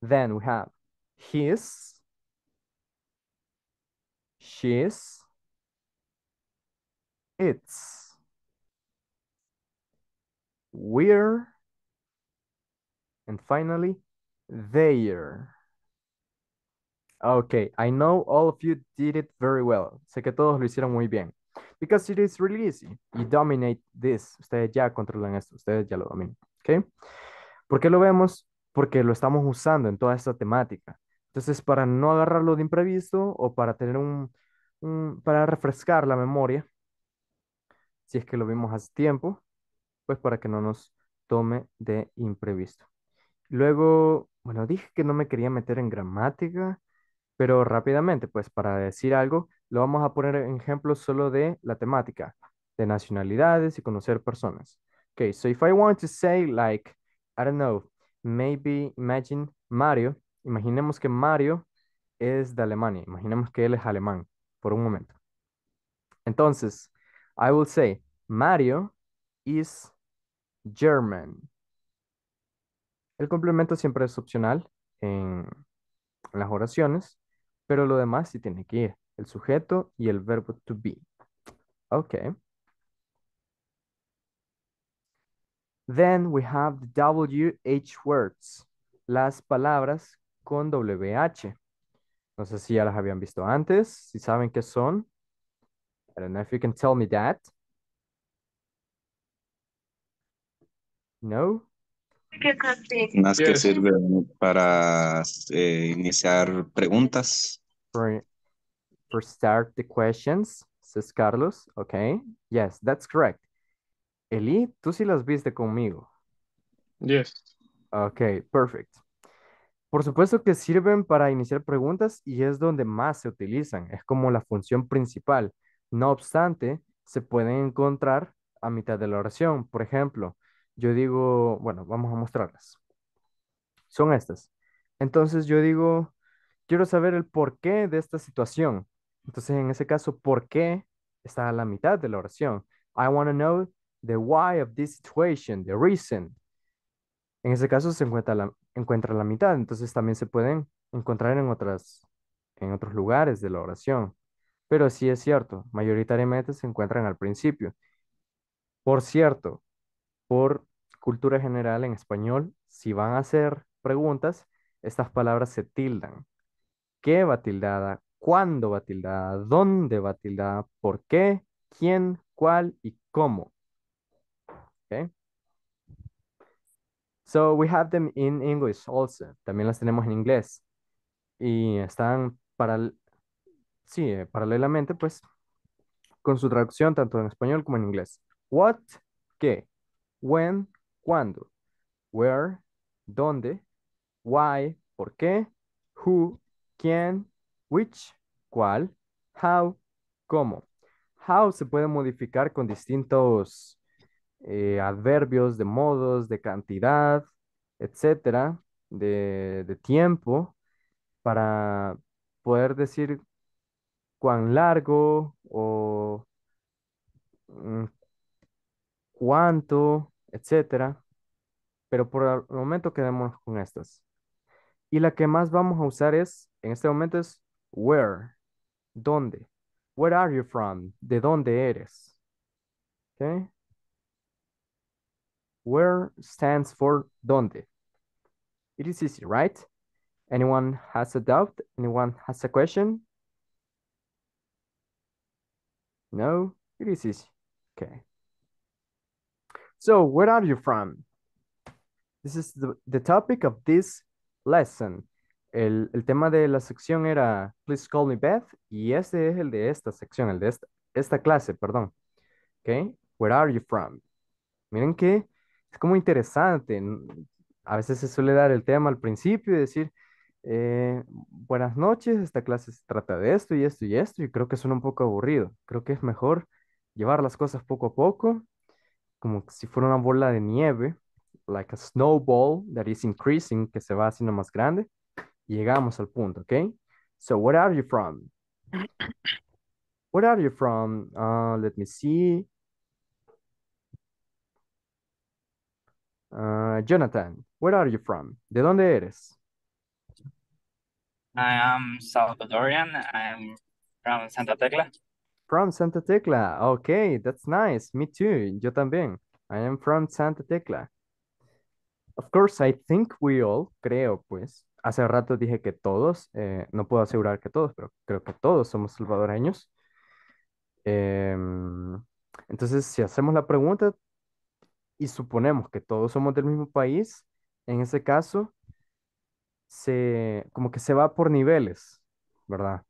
Speaker 2: Then we have his, she's, its. We're and finally, there. Okay, I know all of you did it very well. Sé que todos lo hicieron muy bien. Because it is really easy. You dominate this. Ustedes ya controlan esto. Ustedes ya lo dominan. Okay. ¿Por qué lo vemos? Porque lo estamos usando en toda esta temática. Entonces, para no agarrarlo de imprevisto o para tener un para refrescar la memoria, si es que lo vimos hace tiempo, pues para que no nos tome de imprevisto. Luego, bueno, dije que no me quería meter en gramática, pero rápidamente, pues para decir algo, lo vamos a poner en ejemplo solo de la temática, de nacionalidades y conocer personas. Okay, so if I want to say like, I don't know, maybe imagine Mario, imaginemos que Mario es de Alemania, imaginemos que él es alemán por un momento. Entonces, I will say, Mario is German. El complemento siempre es opcional en, las oraciones, pero lo demás sí tiene que ir. El sujeto y el verbo to be. Ok. Then we have the WH words. Las palabras con WH. No sé si ya las habían visto antes, si saben qué son. I don't know if you can tell me that. No. Más que sirven para eh, iniciar preguntas. For, start the questions, says Carlos. Okay. Yes, that's correct. Eli, tú sí las viste conmigo. Yes. Ok, perfect. Por supuesto que sirven para iniciar preguntas y es donde más se utilizan. Es como la función principal. No obstante, se pueden encontrar a mitad de la oración. Por ejemplo, yo digo, bueno, vamos a mostrarlas. Son estas. Entonces yo digo, quiero saber el porqué de esta situación. Entonces en ese caso, ¿por qué está a la mitad de la oración? I want to know the why of this situation, the reason. En ese caso se encuentra la, encuentra la mitad, entonces también se pueden encontrar en, otras, en otros lugares de la oración. Pero sí es cierto, mayoritariamente se encuentran al principio. Por cierto, por cultura general en español, si van a hacer preguntas, estas palabras se tildan. ¿Qué va tildada? ¿Cuándo va tildada? ¿Dónde va tildada? ¿Por qué? ¿Quién? ¿Cuál? ¿Y cómo? Okay. So we have them in English also. También las tenemos en inglés. Y están para, sí, eh, paralelamente, pues, con su traducción tanto en español como en inglés. What, qué, when, cuándo, where, dónde, why, por qué, who, quién, which, cuál, how, cómo. How se puede modificar con distintos eh, adverbios de modos, de cantidad, etcétera, de tiempo, para poder decir cuán largo o mm, cuánto etcétera. Pero por el momento quedamos con estas. Y la que más vamos a usar es, en este momento es where, dónde. Where are you from? ¿De dónde eres? Okay. Where stands for dónde. It is easy, right? Anyone has a doubt? Anyone has a question? No, it is easy. Okay. So, where are you from? This is the, the topic of this lesson. El, tema de la sección era Please Call Me Beth y este es el de esta sección, el de esta, esta clase, perdón. Okay. Where are you from? Miren que es como interesante. A veces se suele dar el tema al principio y decir, eh, buenas noches, esta clase se trata de esto y esto y esto, y creo que suena un poco aburrido. Creo que es mejor llevar las cosas poco a poco como si fuera una bola de nieve, like a snowball that is increasing, que se va haciendo más grande. llegamos al punto, ¿ok? So, where are you from? Where are you from? Uh, let me see. Ah, Jonathan, where are you from? ¿De dónde eres?
Speaker 1: I am Salvadorian. am from Santa Tecla.
Speaker 2: From Santa Tecla. Okay, that's nice. Me too. Yo también. I am from Santa Tecla. Of course, I think we all, creo pues. Hace rato dije que todos, eh, no puedo asegurar que todos, pero creo que todos somos salvadoreños. Em, entonces, si hacemos la pregunta y suponemos que todos somos del mismo país, en ese caso, se, como que se va por niveles, ¿verdad?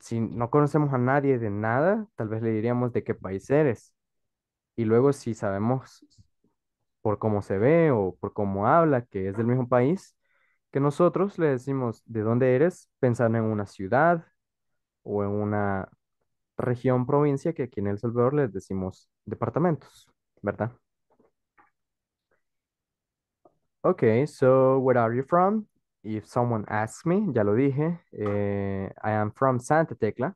Speaker 2: si no conocemos a nadie de nada, tal vez le diríamos de qué país eres. Y luego si sabemos por cómo se ve o por cómo habla, que es del mismo país, que nosotros le decimos de dónde eres, pensando en una ciudad o en una región, provincia, que aquí en El Salvador les decimos departamentos, ¿verdad? Ok, so where are you from? If someone asks me, ya lo dije. Eh, I am from Santa Tecla.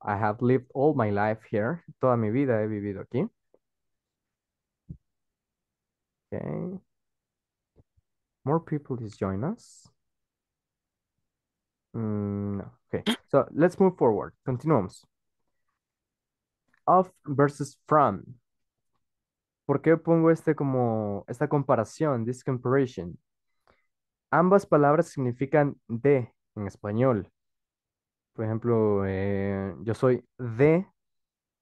Speaker 2: I have lived all my life here. Toda mi vida he vivido aquí. Okay. More people is join us. Mm, okay. So let's move forward. Continuamos. Of versus from. ¿Por qué pongo este como esta comparación, this comparison? Ambas palabras significan de en español. Por ejemplo, eh, yo soy de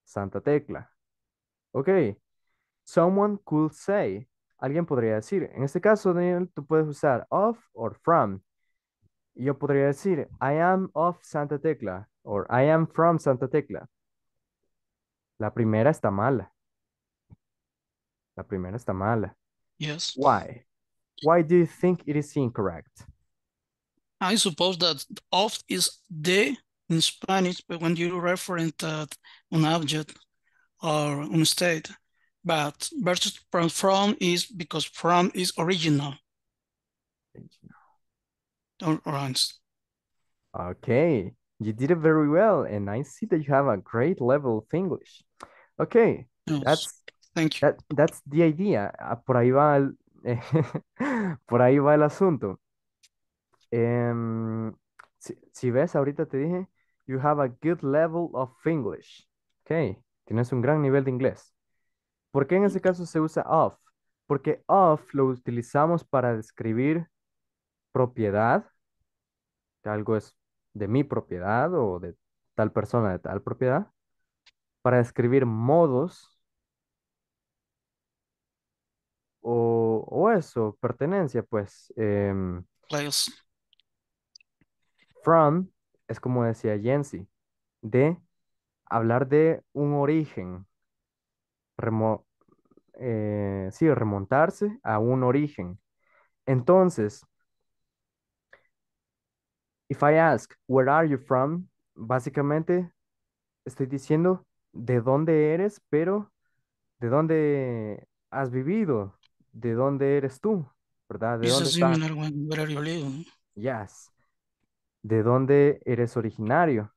Speaker 2: Santa Tecla. Ok. Someone could say. Alguien podría decir. En este caso, Daniel, tú puedes usar of or from. Yo podría decir, I am of Santa Tecla. Or I am from Santa Tecla. La primera está mala. La primera está mala.
Speaker 1: Yes. Why?
Speaker 2: Why do you think it is incorrect?
Speaker 1: I suppose that oft is "de" in Spanish, but when you reference that an object or a state, but versus from is because from is original. Don't Runs.
Speaker 2: Okay, you did it very well, and I see that you have a great level of English. Okay, yes. that's Thank you. That, that's the idea. Ah, por ahí va Eh, por ahí va el asunto. Em, si, ves, ahorita te dije, you have a good level of English. Ok, tienes un gran nivel de inglés. ¿Por qué en ese caso se usa of? Porque of lo utilizamos para describir propiedad, que algo es de mi propiedad o de tal persona de tal propiedad, para describir modos o, eso, pertenencia, pues. Em, from es como decía Jensi, de hablar de un origen, eh, sí, remontarse a un origen. Entonces, if I ask, where are you from? Básicamente estoy diciendo de dónde eres, pero de dónde has vivido, de dónde eres tú, ¿verdad? ¿De Yes. ¿De dónde eres originario?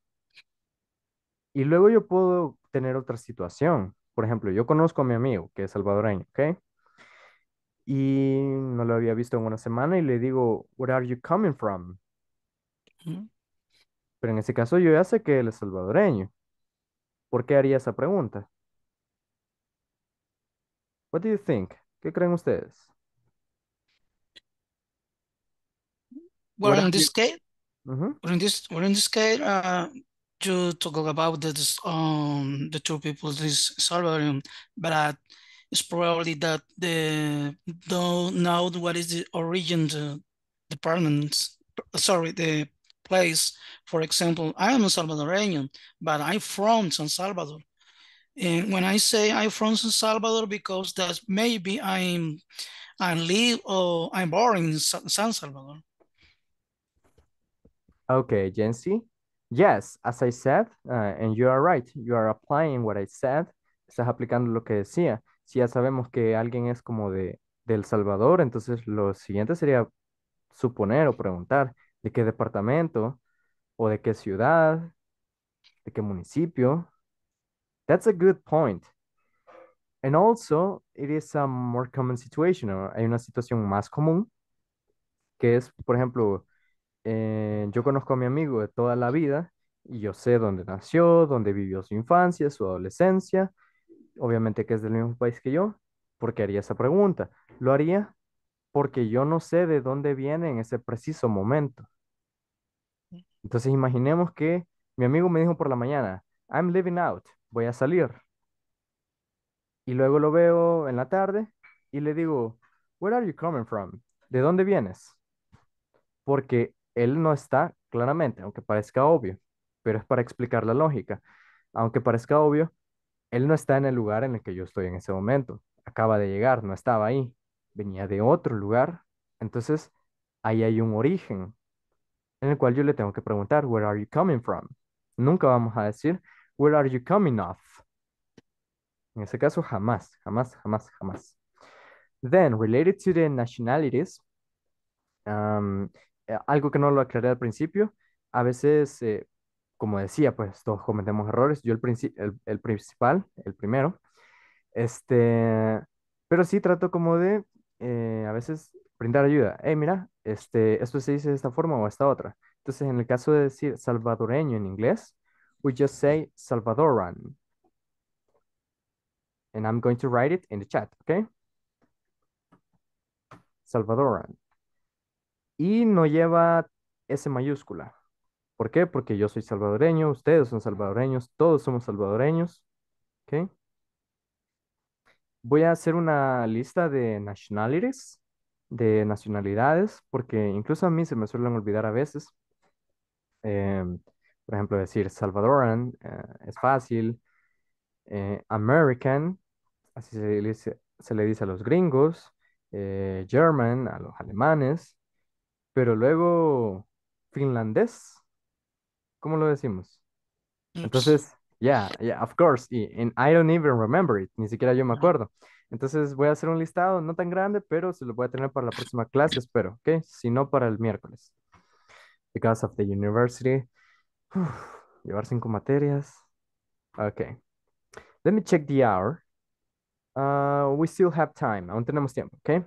Speaker 2: Y luego yo puedo tener otra situación. Por ejemplo, yo conozco a mi amigo que es salvadoreño, ¿ok? Y no lo había visto en una semana y le digo, Where are you coming from? Pero en ese caso yo ya sé que él es salvadoreño. ¿Por qué haría esa pregunta? What do you think? ¿Qué creen ustedes?
Speaker 1: Well, in this case, mm well, in this, well, in this case, uh, you talk about the um, the two people, this Salvadorian, but uh, it's probably that the don't know what is the origin the department, sorry, the place. For example, I am a Salvadorian, but I'm from San Salvador. And when I say I'm from San Salvador, because that's maybe I'm I live or oh, I'm born in San Salvador.
Speaker 2: Okay, Jency. Yes, as I said, uh, and you are right, you are applying what I said. Estás aplicando lo que decía. Si ya sabemos que alguien es como de, de El Salvador, entonces lo siguiente sería suponer o preguntar de qué departamento o de qué ciudad, de qué municipio That's a good point. And also, it is a more common situation. Hay una situación más común que es, por ejemplo, eh, yo conozco a mi amigo de toda la vida y yo sé dónde nació, dónde vivió su infancia, su adolescencia. Obviamente que es del mismo país que yo. ¿Por qué haría esa pregunta? Lo haría porque yo no sé de dónde viene en ese preciso momento. Entonces imaginemos que mi amigo me dijo por la mañana, I'm living out voy a salir. Y luego lo veo en la tarde y le digo, Where are you coming from? ¿De dónde vienes? Porque él no está claramente, aunque parezca obvio, pero es para explicar la lógica. Aunque parezca obvio, él no está en el lugar en el que yo estoy en ese momento. Acaba de llegar, no estaba ahí, venía de otro lugar. Entonces, ahí hay un origen en el cual yo le tengo que preguntar, Where are you coming from? Nunca vamos a decir, Where are you coming off? En ese caso, jamás, jamás, jamás, jamás. Then, related to the nationalities, um, eh, algo que no lo aclaré al principio, a veces, eh, como decía, pues todos cometemos errores, yo el, el, principal, el primero, este, pero sí trato como de, eh, a veces, brindar ayuda. Hey, mira, este, esto se dice de esta forma o esta otra. Entonces, en el caso de decir salvadoreño en inglés, we just say Salvadoran. And I'm going to write it in the chat, okay? Salvadoran. Y no lleva S mayúscula. ¿Por qué? Porque yo soy salvadoreño, ustedes son salvadoreños, todos somos salvadoreños, ¿ok? Voy a hacer una lista de nationalities, de nacionalidades, porque incluso a mí se me suelen olvidar a veces. Eh, por ejemplo, decir Salvadoran eh, es fácil. Eh, American, así se le, dice, se le, dice, a los gringos. Eh, German, a los alemanes. Pero luego, finlandés, ¿cómo lo decimos? Entonces, yeah, yeah, of course. Y and I don't even remember it, ni siquiera yo me acuerdo. Entonces voy a hacer un listado, no tan grande, pero se lo voy a tener para la próxima clase, espero, ¿ok? Si no, para el miércoles. Because of the university Uf, llevar cinco materias. Okay. Let me check the hour. Uh, we still have time. Aún tenemos tiempo, okay?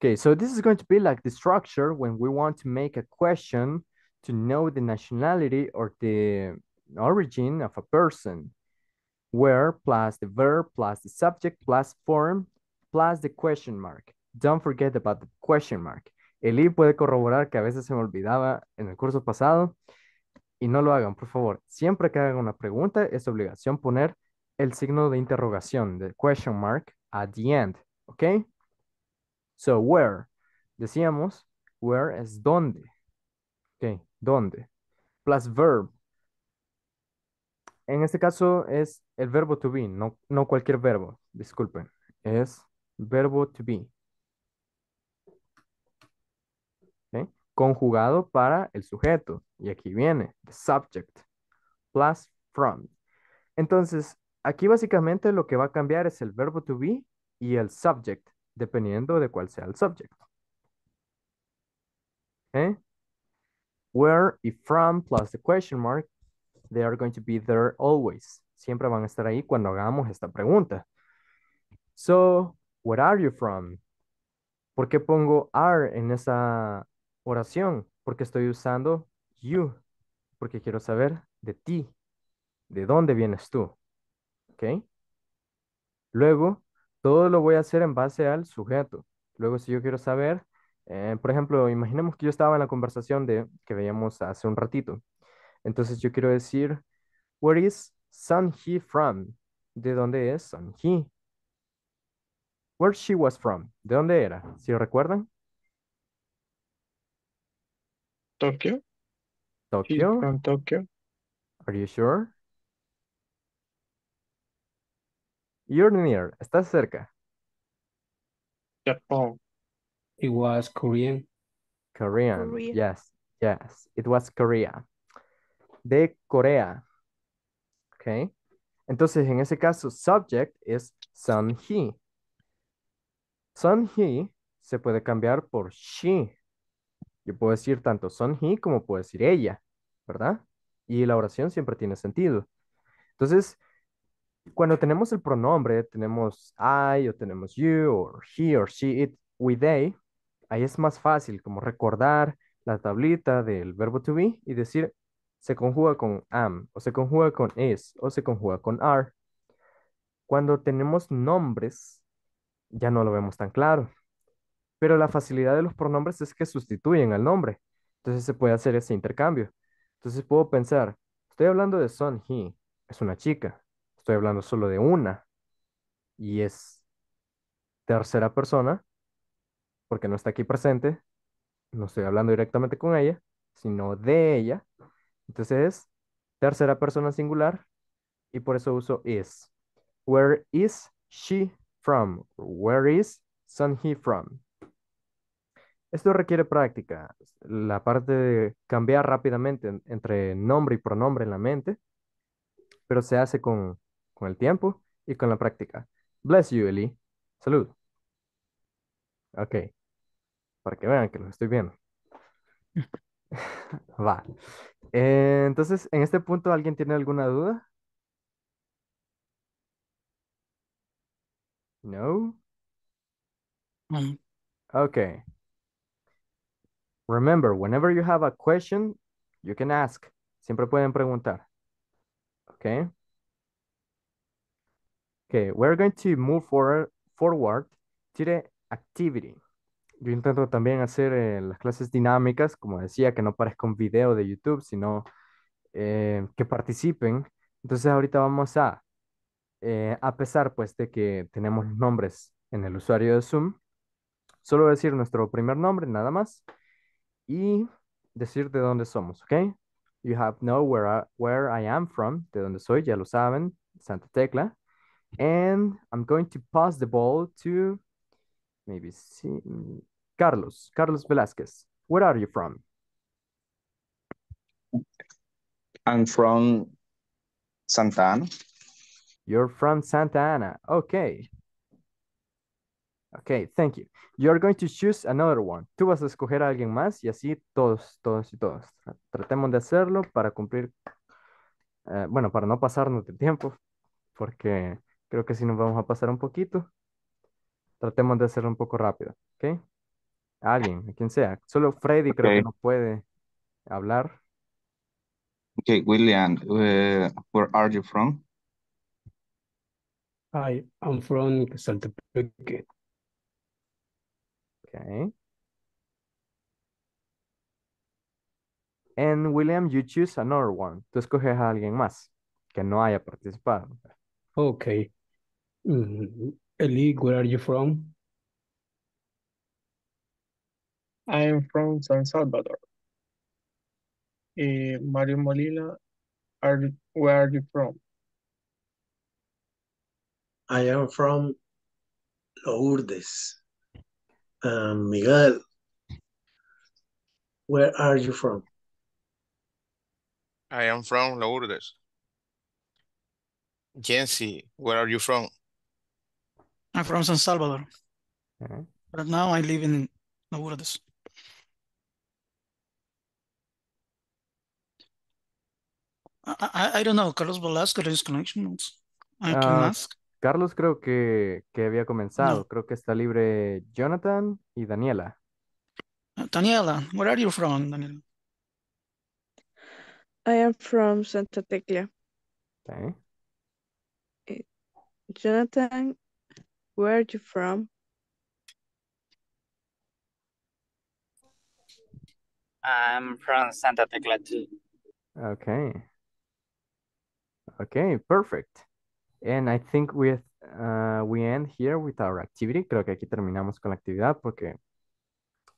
Speaker 2: Okay, so this is going to be like the structure when we want to make a question to know the nationality or the origin of a person. Where plus the verb plus the subject plus form plus the question mark. Don't forget about the question mark. Eli puede corroborar que a veces se me olvidaba en el curso pasado. Y no lo hagan, por favor. Siempre que hagan una pregunta, es obligación poner el signo de interrogación, de question mark, at the end. ¿Ok? So, where? Decíamos, where es dónde. ¿Ok? ¿Dónde? Plus verb. En este caso es el verbo to be, no, no cualquier verbo, disculpen. Es verbo to be. conjugado para el sujeto. Y aquí viene, the subject, plus from. Entonces, aquí básicamente lo que va a cambiar es el verbo to be y el subject, dependiendo de cuál sea el subject. ¿Eh? Where y from plus the question mark, they are going to be there always. Siempre van a estar ahí cuando hagamos esta pregunta. So, where are you from? ¿Por qué pongo are en esa oración, porque estoy usando you, porque quiero saber de ti, de dónde vienes tú. ¿Ok? Luego, todo lo voy a hacer en base al sujeto. Luego, si yo quiero saber, eh, por ejemplo, imaginemos que yo estaba en la conversación de, que veíamos hace un ratito. Entonces, yo quiero decir, where is son he from? ¿De dónde es son he? Where she was from? ¿De dónde era? ¿Si recuerdan? Tokyo? Tokyo? Tokyo. Are you sure? You're near. Estás cerca. Japón. It was Korean. Korean. Yes. Yes. It was Korea. De Corea. Okay. Entonces, en ese caso, subject es son he. Son he se puede cambiar por she. Yo puedo decir tanto son he como puedo decir ella, ¿verdad? Y la oración siempre tiene sentido. Entonces, cuando tenemos el pronombre, tenemos I o tenemos you o he or she, it, we, they, ahí es más fácil como recordar la tablita del verbo to be y decir se conjuga con am o se conjuga con is o se conjuga con are. Cuando tenemos nombres, ya no lo vemos tan claro pero la facilidad de los pronombres es que sustituyen al nombre. Entonces se puede hacer ese intercambio. Entonces puedo pensar, estoy hablando de son, he, es una chica. Estoy hablando solo de una. Y es tercera persona, porque no está aquí presente. No estoy hablando directamente con ella, sino de ella. Entonces es tercera persona singular y por eso uso is. Where is she from? Where is son he from? Esto requiere práctica, la parte de cambiar rápidamente entre nombre y pronombre en la mente, pero se hace con, con el tiempo y con la práctica. Bless you, Eli. Salud. Ok. Para que vean que lo estoy viendo. Va. Eh, entonces, en este punto, ¿alguien tiene alguna duda? No. Ok. Remember, whenever you have a question, you can ask. Siempre pueden preguntar. Ok. Okay, we're going to move forward, forward to the activity. Yo intento también hacer eh, las clases dinámicas, como decía, que no parezca un video de YouTube, sino eh, que participen. Entonces ahorita vamos a, eh, a pesar pues de que tenemos nombres en el usuario de Zoom, solo decir nuestro primer nombre, nada más. y decir de dónde somos, ¿ok? You have know where I, where I am from, de dónde soy, ya lo saben, Santa Tecla. And I'm going to pass the ball to maybe see, Carlos, Carlos Velázquez. Where are you from? I'm from Santa Ana. You're from Santa Ana. Okay. Ok, thank you. are going to choose another one. Tú vas a escoger a alguien más y así todos, todos y todos. Tratemos de hacerlo para cumplir, eh, bueno, para no pasarnos de tiempo, porque creo que si nos vamos a pasar un poquito, tratemos de hacerlo un poco rápido, ¿ok? alguien, quien sea. Solo Freddy creo que no puede hablar. Ok, William, uh, where are you from?
Speaker 1: Hi, I'm from
Speaker 2: Okay. And William, you choose another one. Tú escoges a alguien más que no haya participado. Okay.
Speaker 1: Mm -hmm. Eli, where are you from? I'm from San Salvador. Uh, Mario Molina, are, where are you from? I am from Lourdes and um, Miguel. Where are you from? I am from Lourdes. Jency, where are you from? I'm from San Salvador. Mm -hmm. But now I live in Lourdes. I, I, I don't know, Carlos Velasco, his connection notes. I uh, can ask.
Speaker 2: Carlos creo que, había comenzado. Creo que está libre Jonathan y
Speaker 1: Daniela. Ah, Daniela, where are you from, Daniela? I am from Santa Tecla. Okay. Eh, Jonathan, where are you from? I'm from Santa Tecla too.
Speaker 2: Okay. Okay, perfect. And I think uh, we end here with our activity. Creo que aquí terminamos con la actividad porque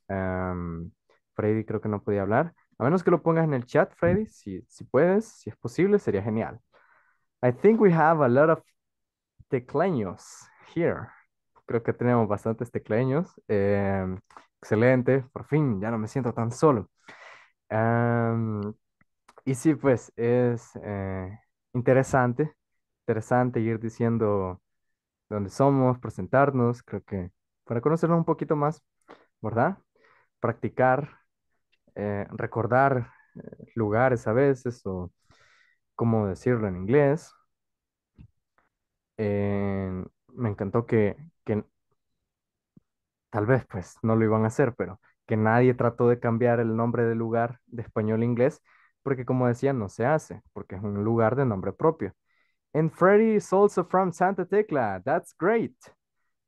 Speaker 2: um, Freddy creo que no podía hablar. A menos que lo pongas en el chat, Freddy, si, si puedes, si es posible, sería genial. I think we have a lot of tecleños here. Creo que tenemos bastantes tecleños. Em, excelente, por fin, ya no me siento tan solo. Em, y sí, pues es eh, interesante interesante ir diciendo dónde somos, presentarnos, creo que para conocernos un poquito más, ¿verdad? Practicar, eh, recordar eh, lugares a veces o cómo decirlo en inglés. Eh, me encantó que, que, tal vez pues no lo iban a hacer, pero que nadie trató de cambiar el nombre del lugar de español a inglés, porque como decía, no se hace, porque es un lugar de nombre propio. And Freddy is also from Santa Tecla. That's great.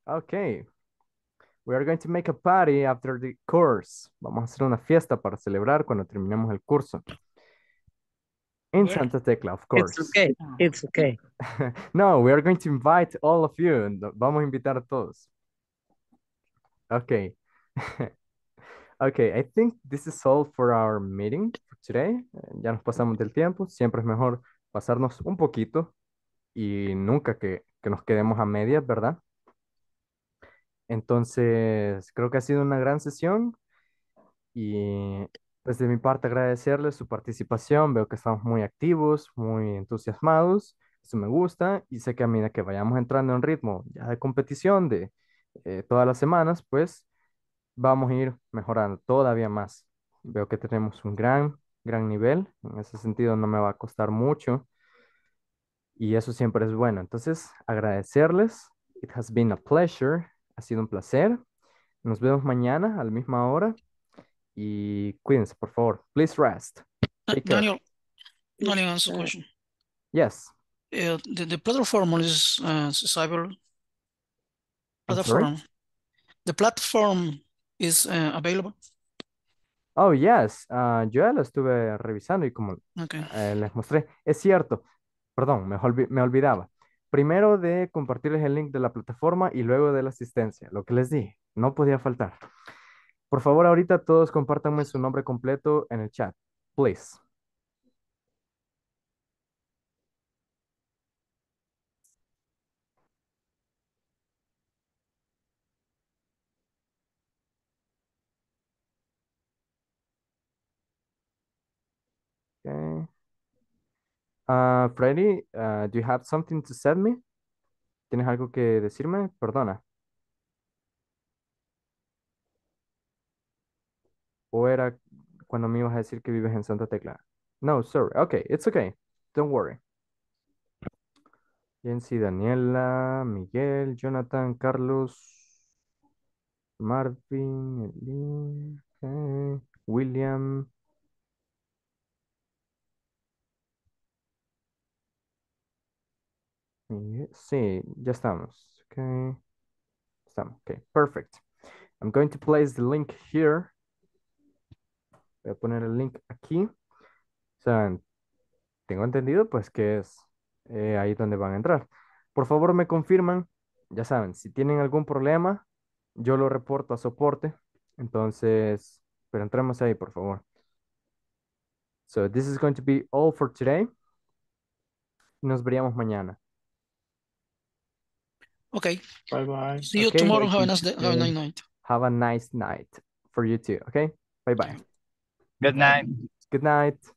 Speaker 2: Okay. We are going to make a party after the course. Vamos a hacer una fiesta para celebrar cuando terminemos el curso. In Santa Tecla, of course. It's okay. It's okay. no, we are going to invite all of you. Vamos a invitar a todos. Okay. okay, I think this is all for our meeting today. Ya nos pasamos del tiempo. Siempre es mejor pasarnos un poquito y nunca que, que nos quedemos a medias, ¿verdad? Entonces, creo que ha sido una gran sesión y pues de mi parte agradecerles su participación. Veo que estamos muy activos, muy entusiasmados. Eso me gusta y sé que a medida que vayamos entrando en ritmo ya de competición de eh, todas las semanas, pues vamos a ir mejorando todavía más. Veo que tenemos un gran, gran nivel. En ese sentido no me va a costar mucho y eso siempre es bueno. Entonces, agradecerles. It has been a pleasure. Ha sido un placer. Nos vemos mañana a la misma hora y cuídense, por favor. Please rest.
Speaker 1: Daniel, care. Daniel, answer question. Yes. Eh, the, the platform is uh, cyber platform. The platform is uh, available.
Speaker 2: Oh, yes. Ah, yo ya lo estuve revisando y como eh, les mostré, es cierto perdón, me, olvidaba. Primero de compartirles el link de la plataforma y luego de la asistencia, lo que les dije, no podía faltar. Por favor, ahorita todos compártanme su nombre completo en el chat, please. Ah, Freddy, ah, do you have something to send me? ¿Tienes algo que decirme? Perdona. ¿O era cuando me ibas a decir que vives en Santa Tecla? No, sorry. Okay, it's okay. Don't worry. Jensi, Daniela, Miguel, Jonathan, Carlos, Marvin, William. Sí, ya estamos. Okay. Estamos. Okay, perfect. I'm going to place the link here. Voy a poner el link aquí. saben tengo entendido pues que es eh, ahí donde van a entrar. Por favor me confirman, ya saben, si tienen algún problema, yo lo reporto a soporte. Entonces, pero entremos ahí, por favor. So this is going to be all for today. Nos veríamos mañana.
Speaker 1: Okay. Bye bye. See you okay, tomorrow. Have a nice day. Have a nice night.
Speaker 2: Have a nice night for you too. Okay. Bye bye. Good night. Good night.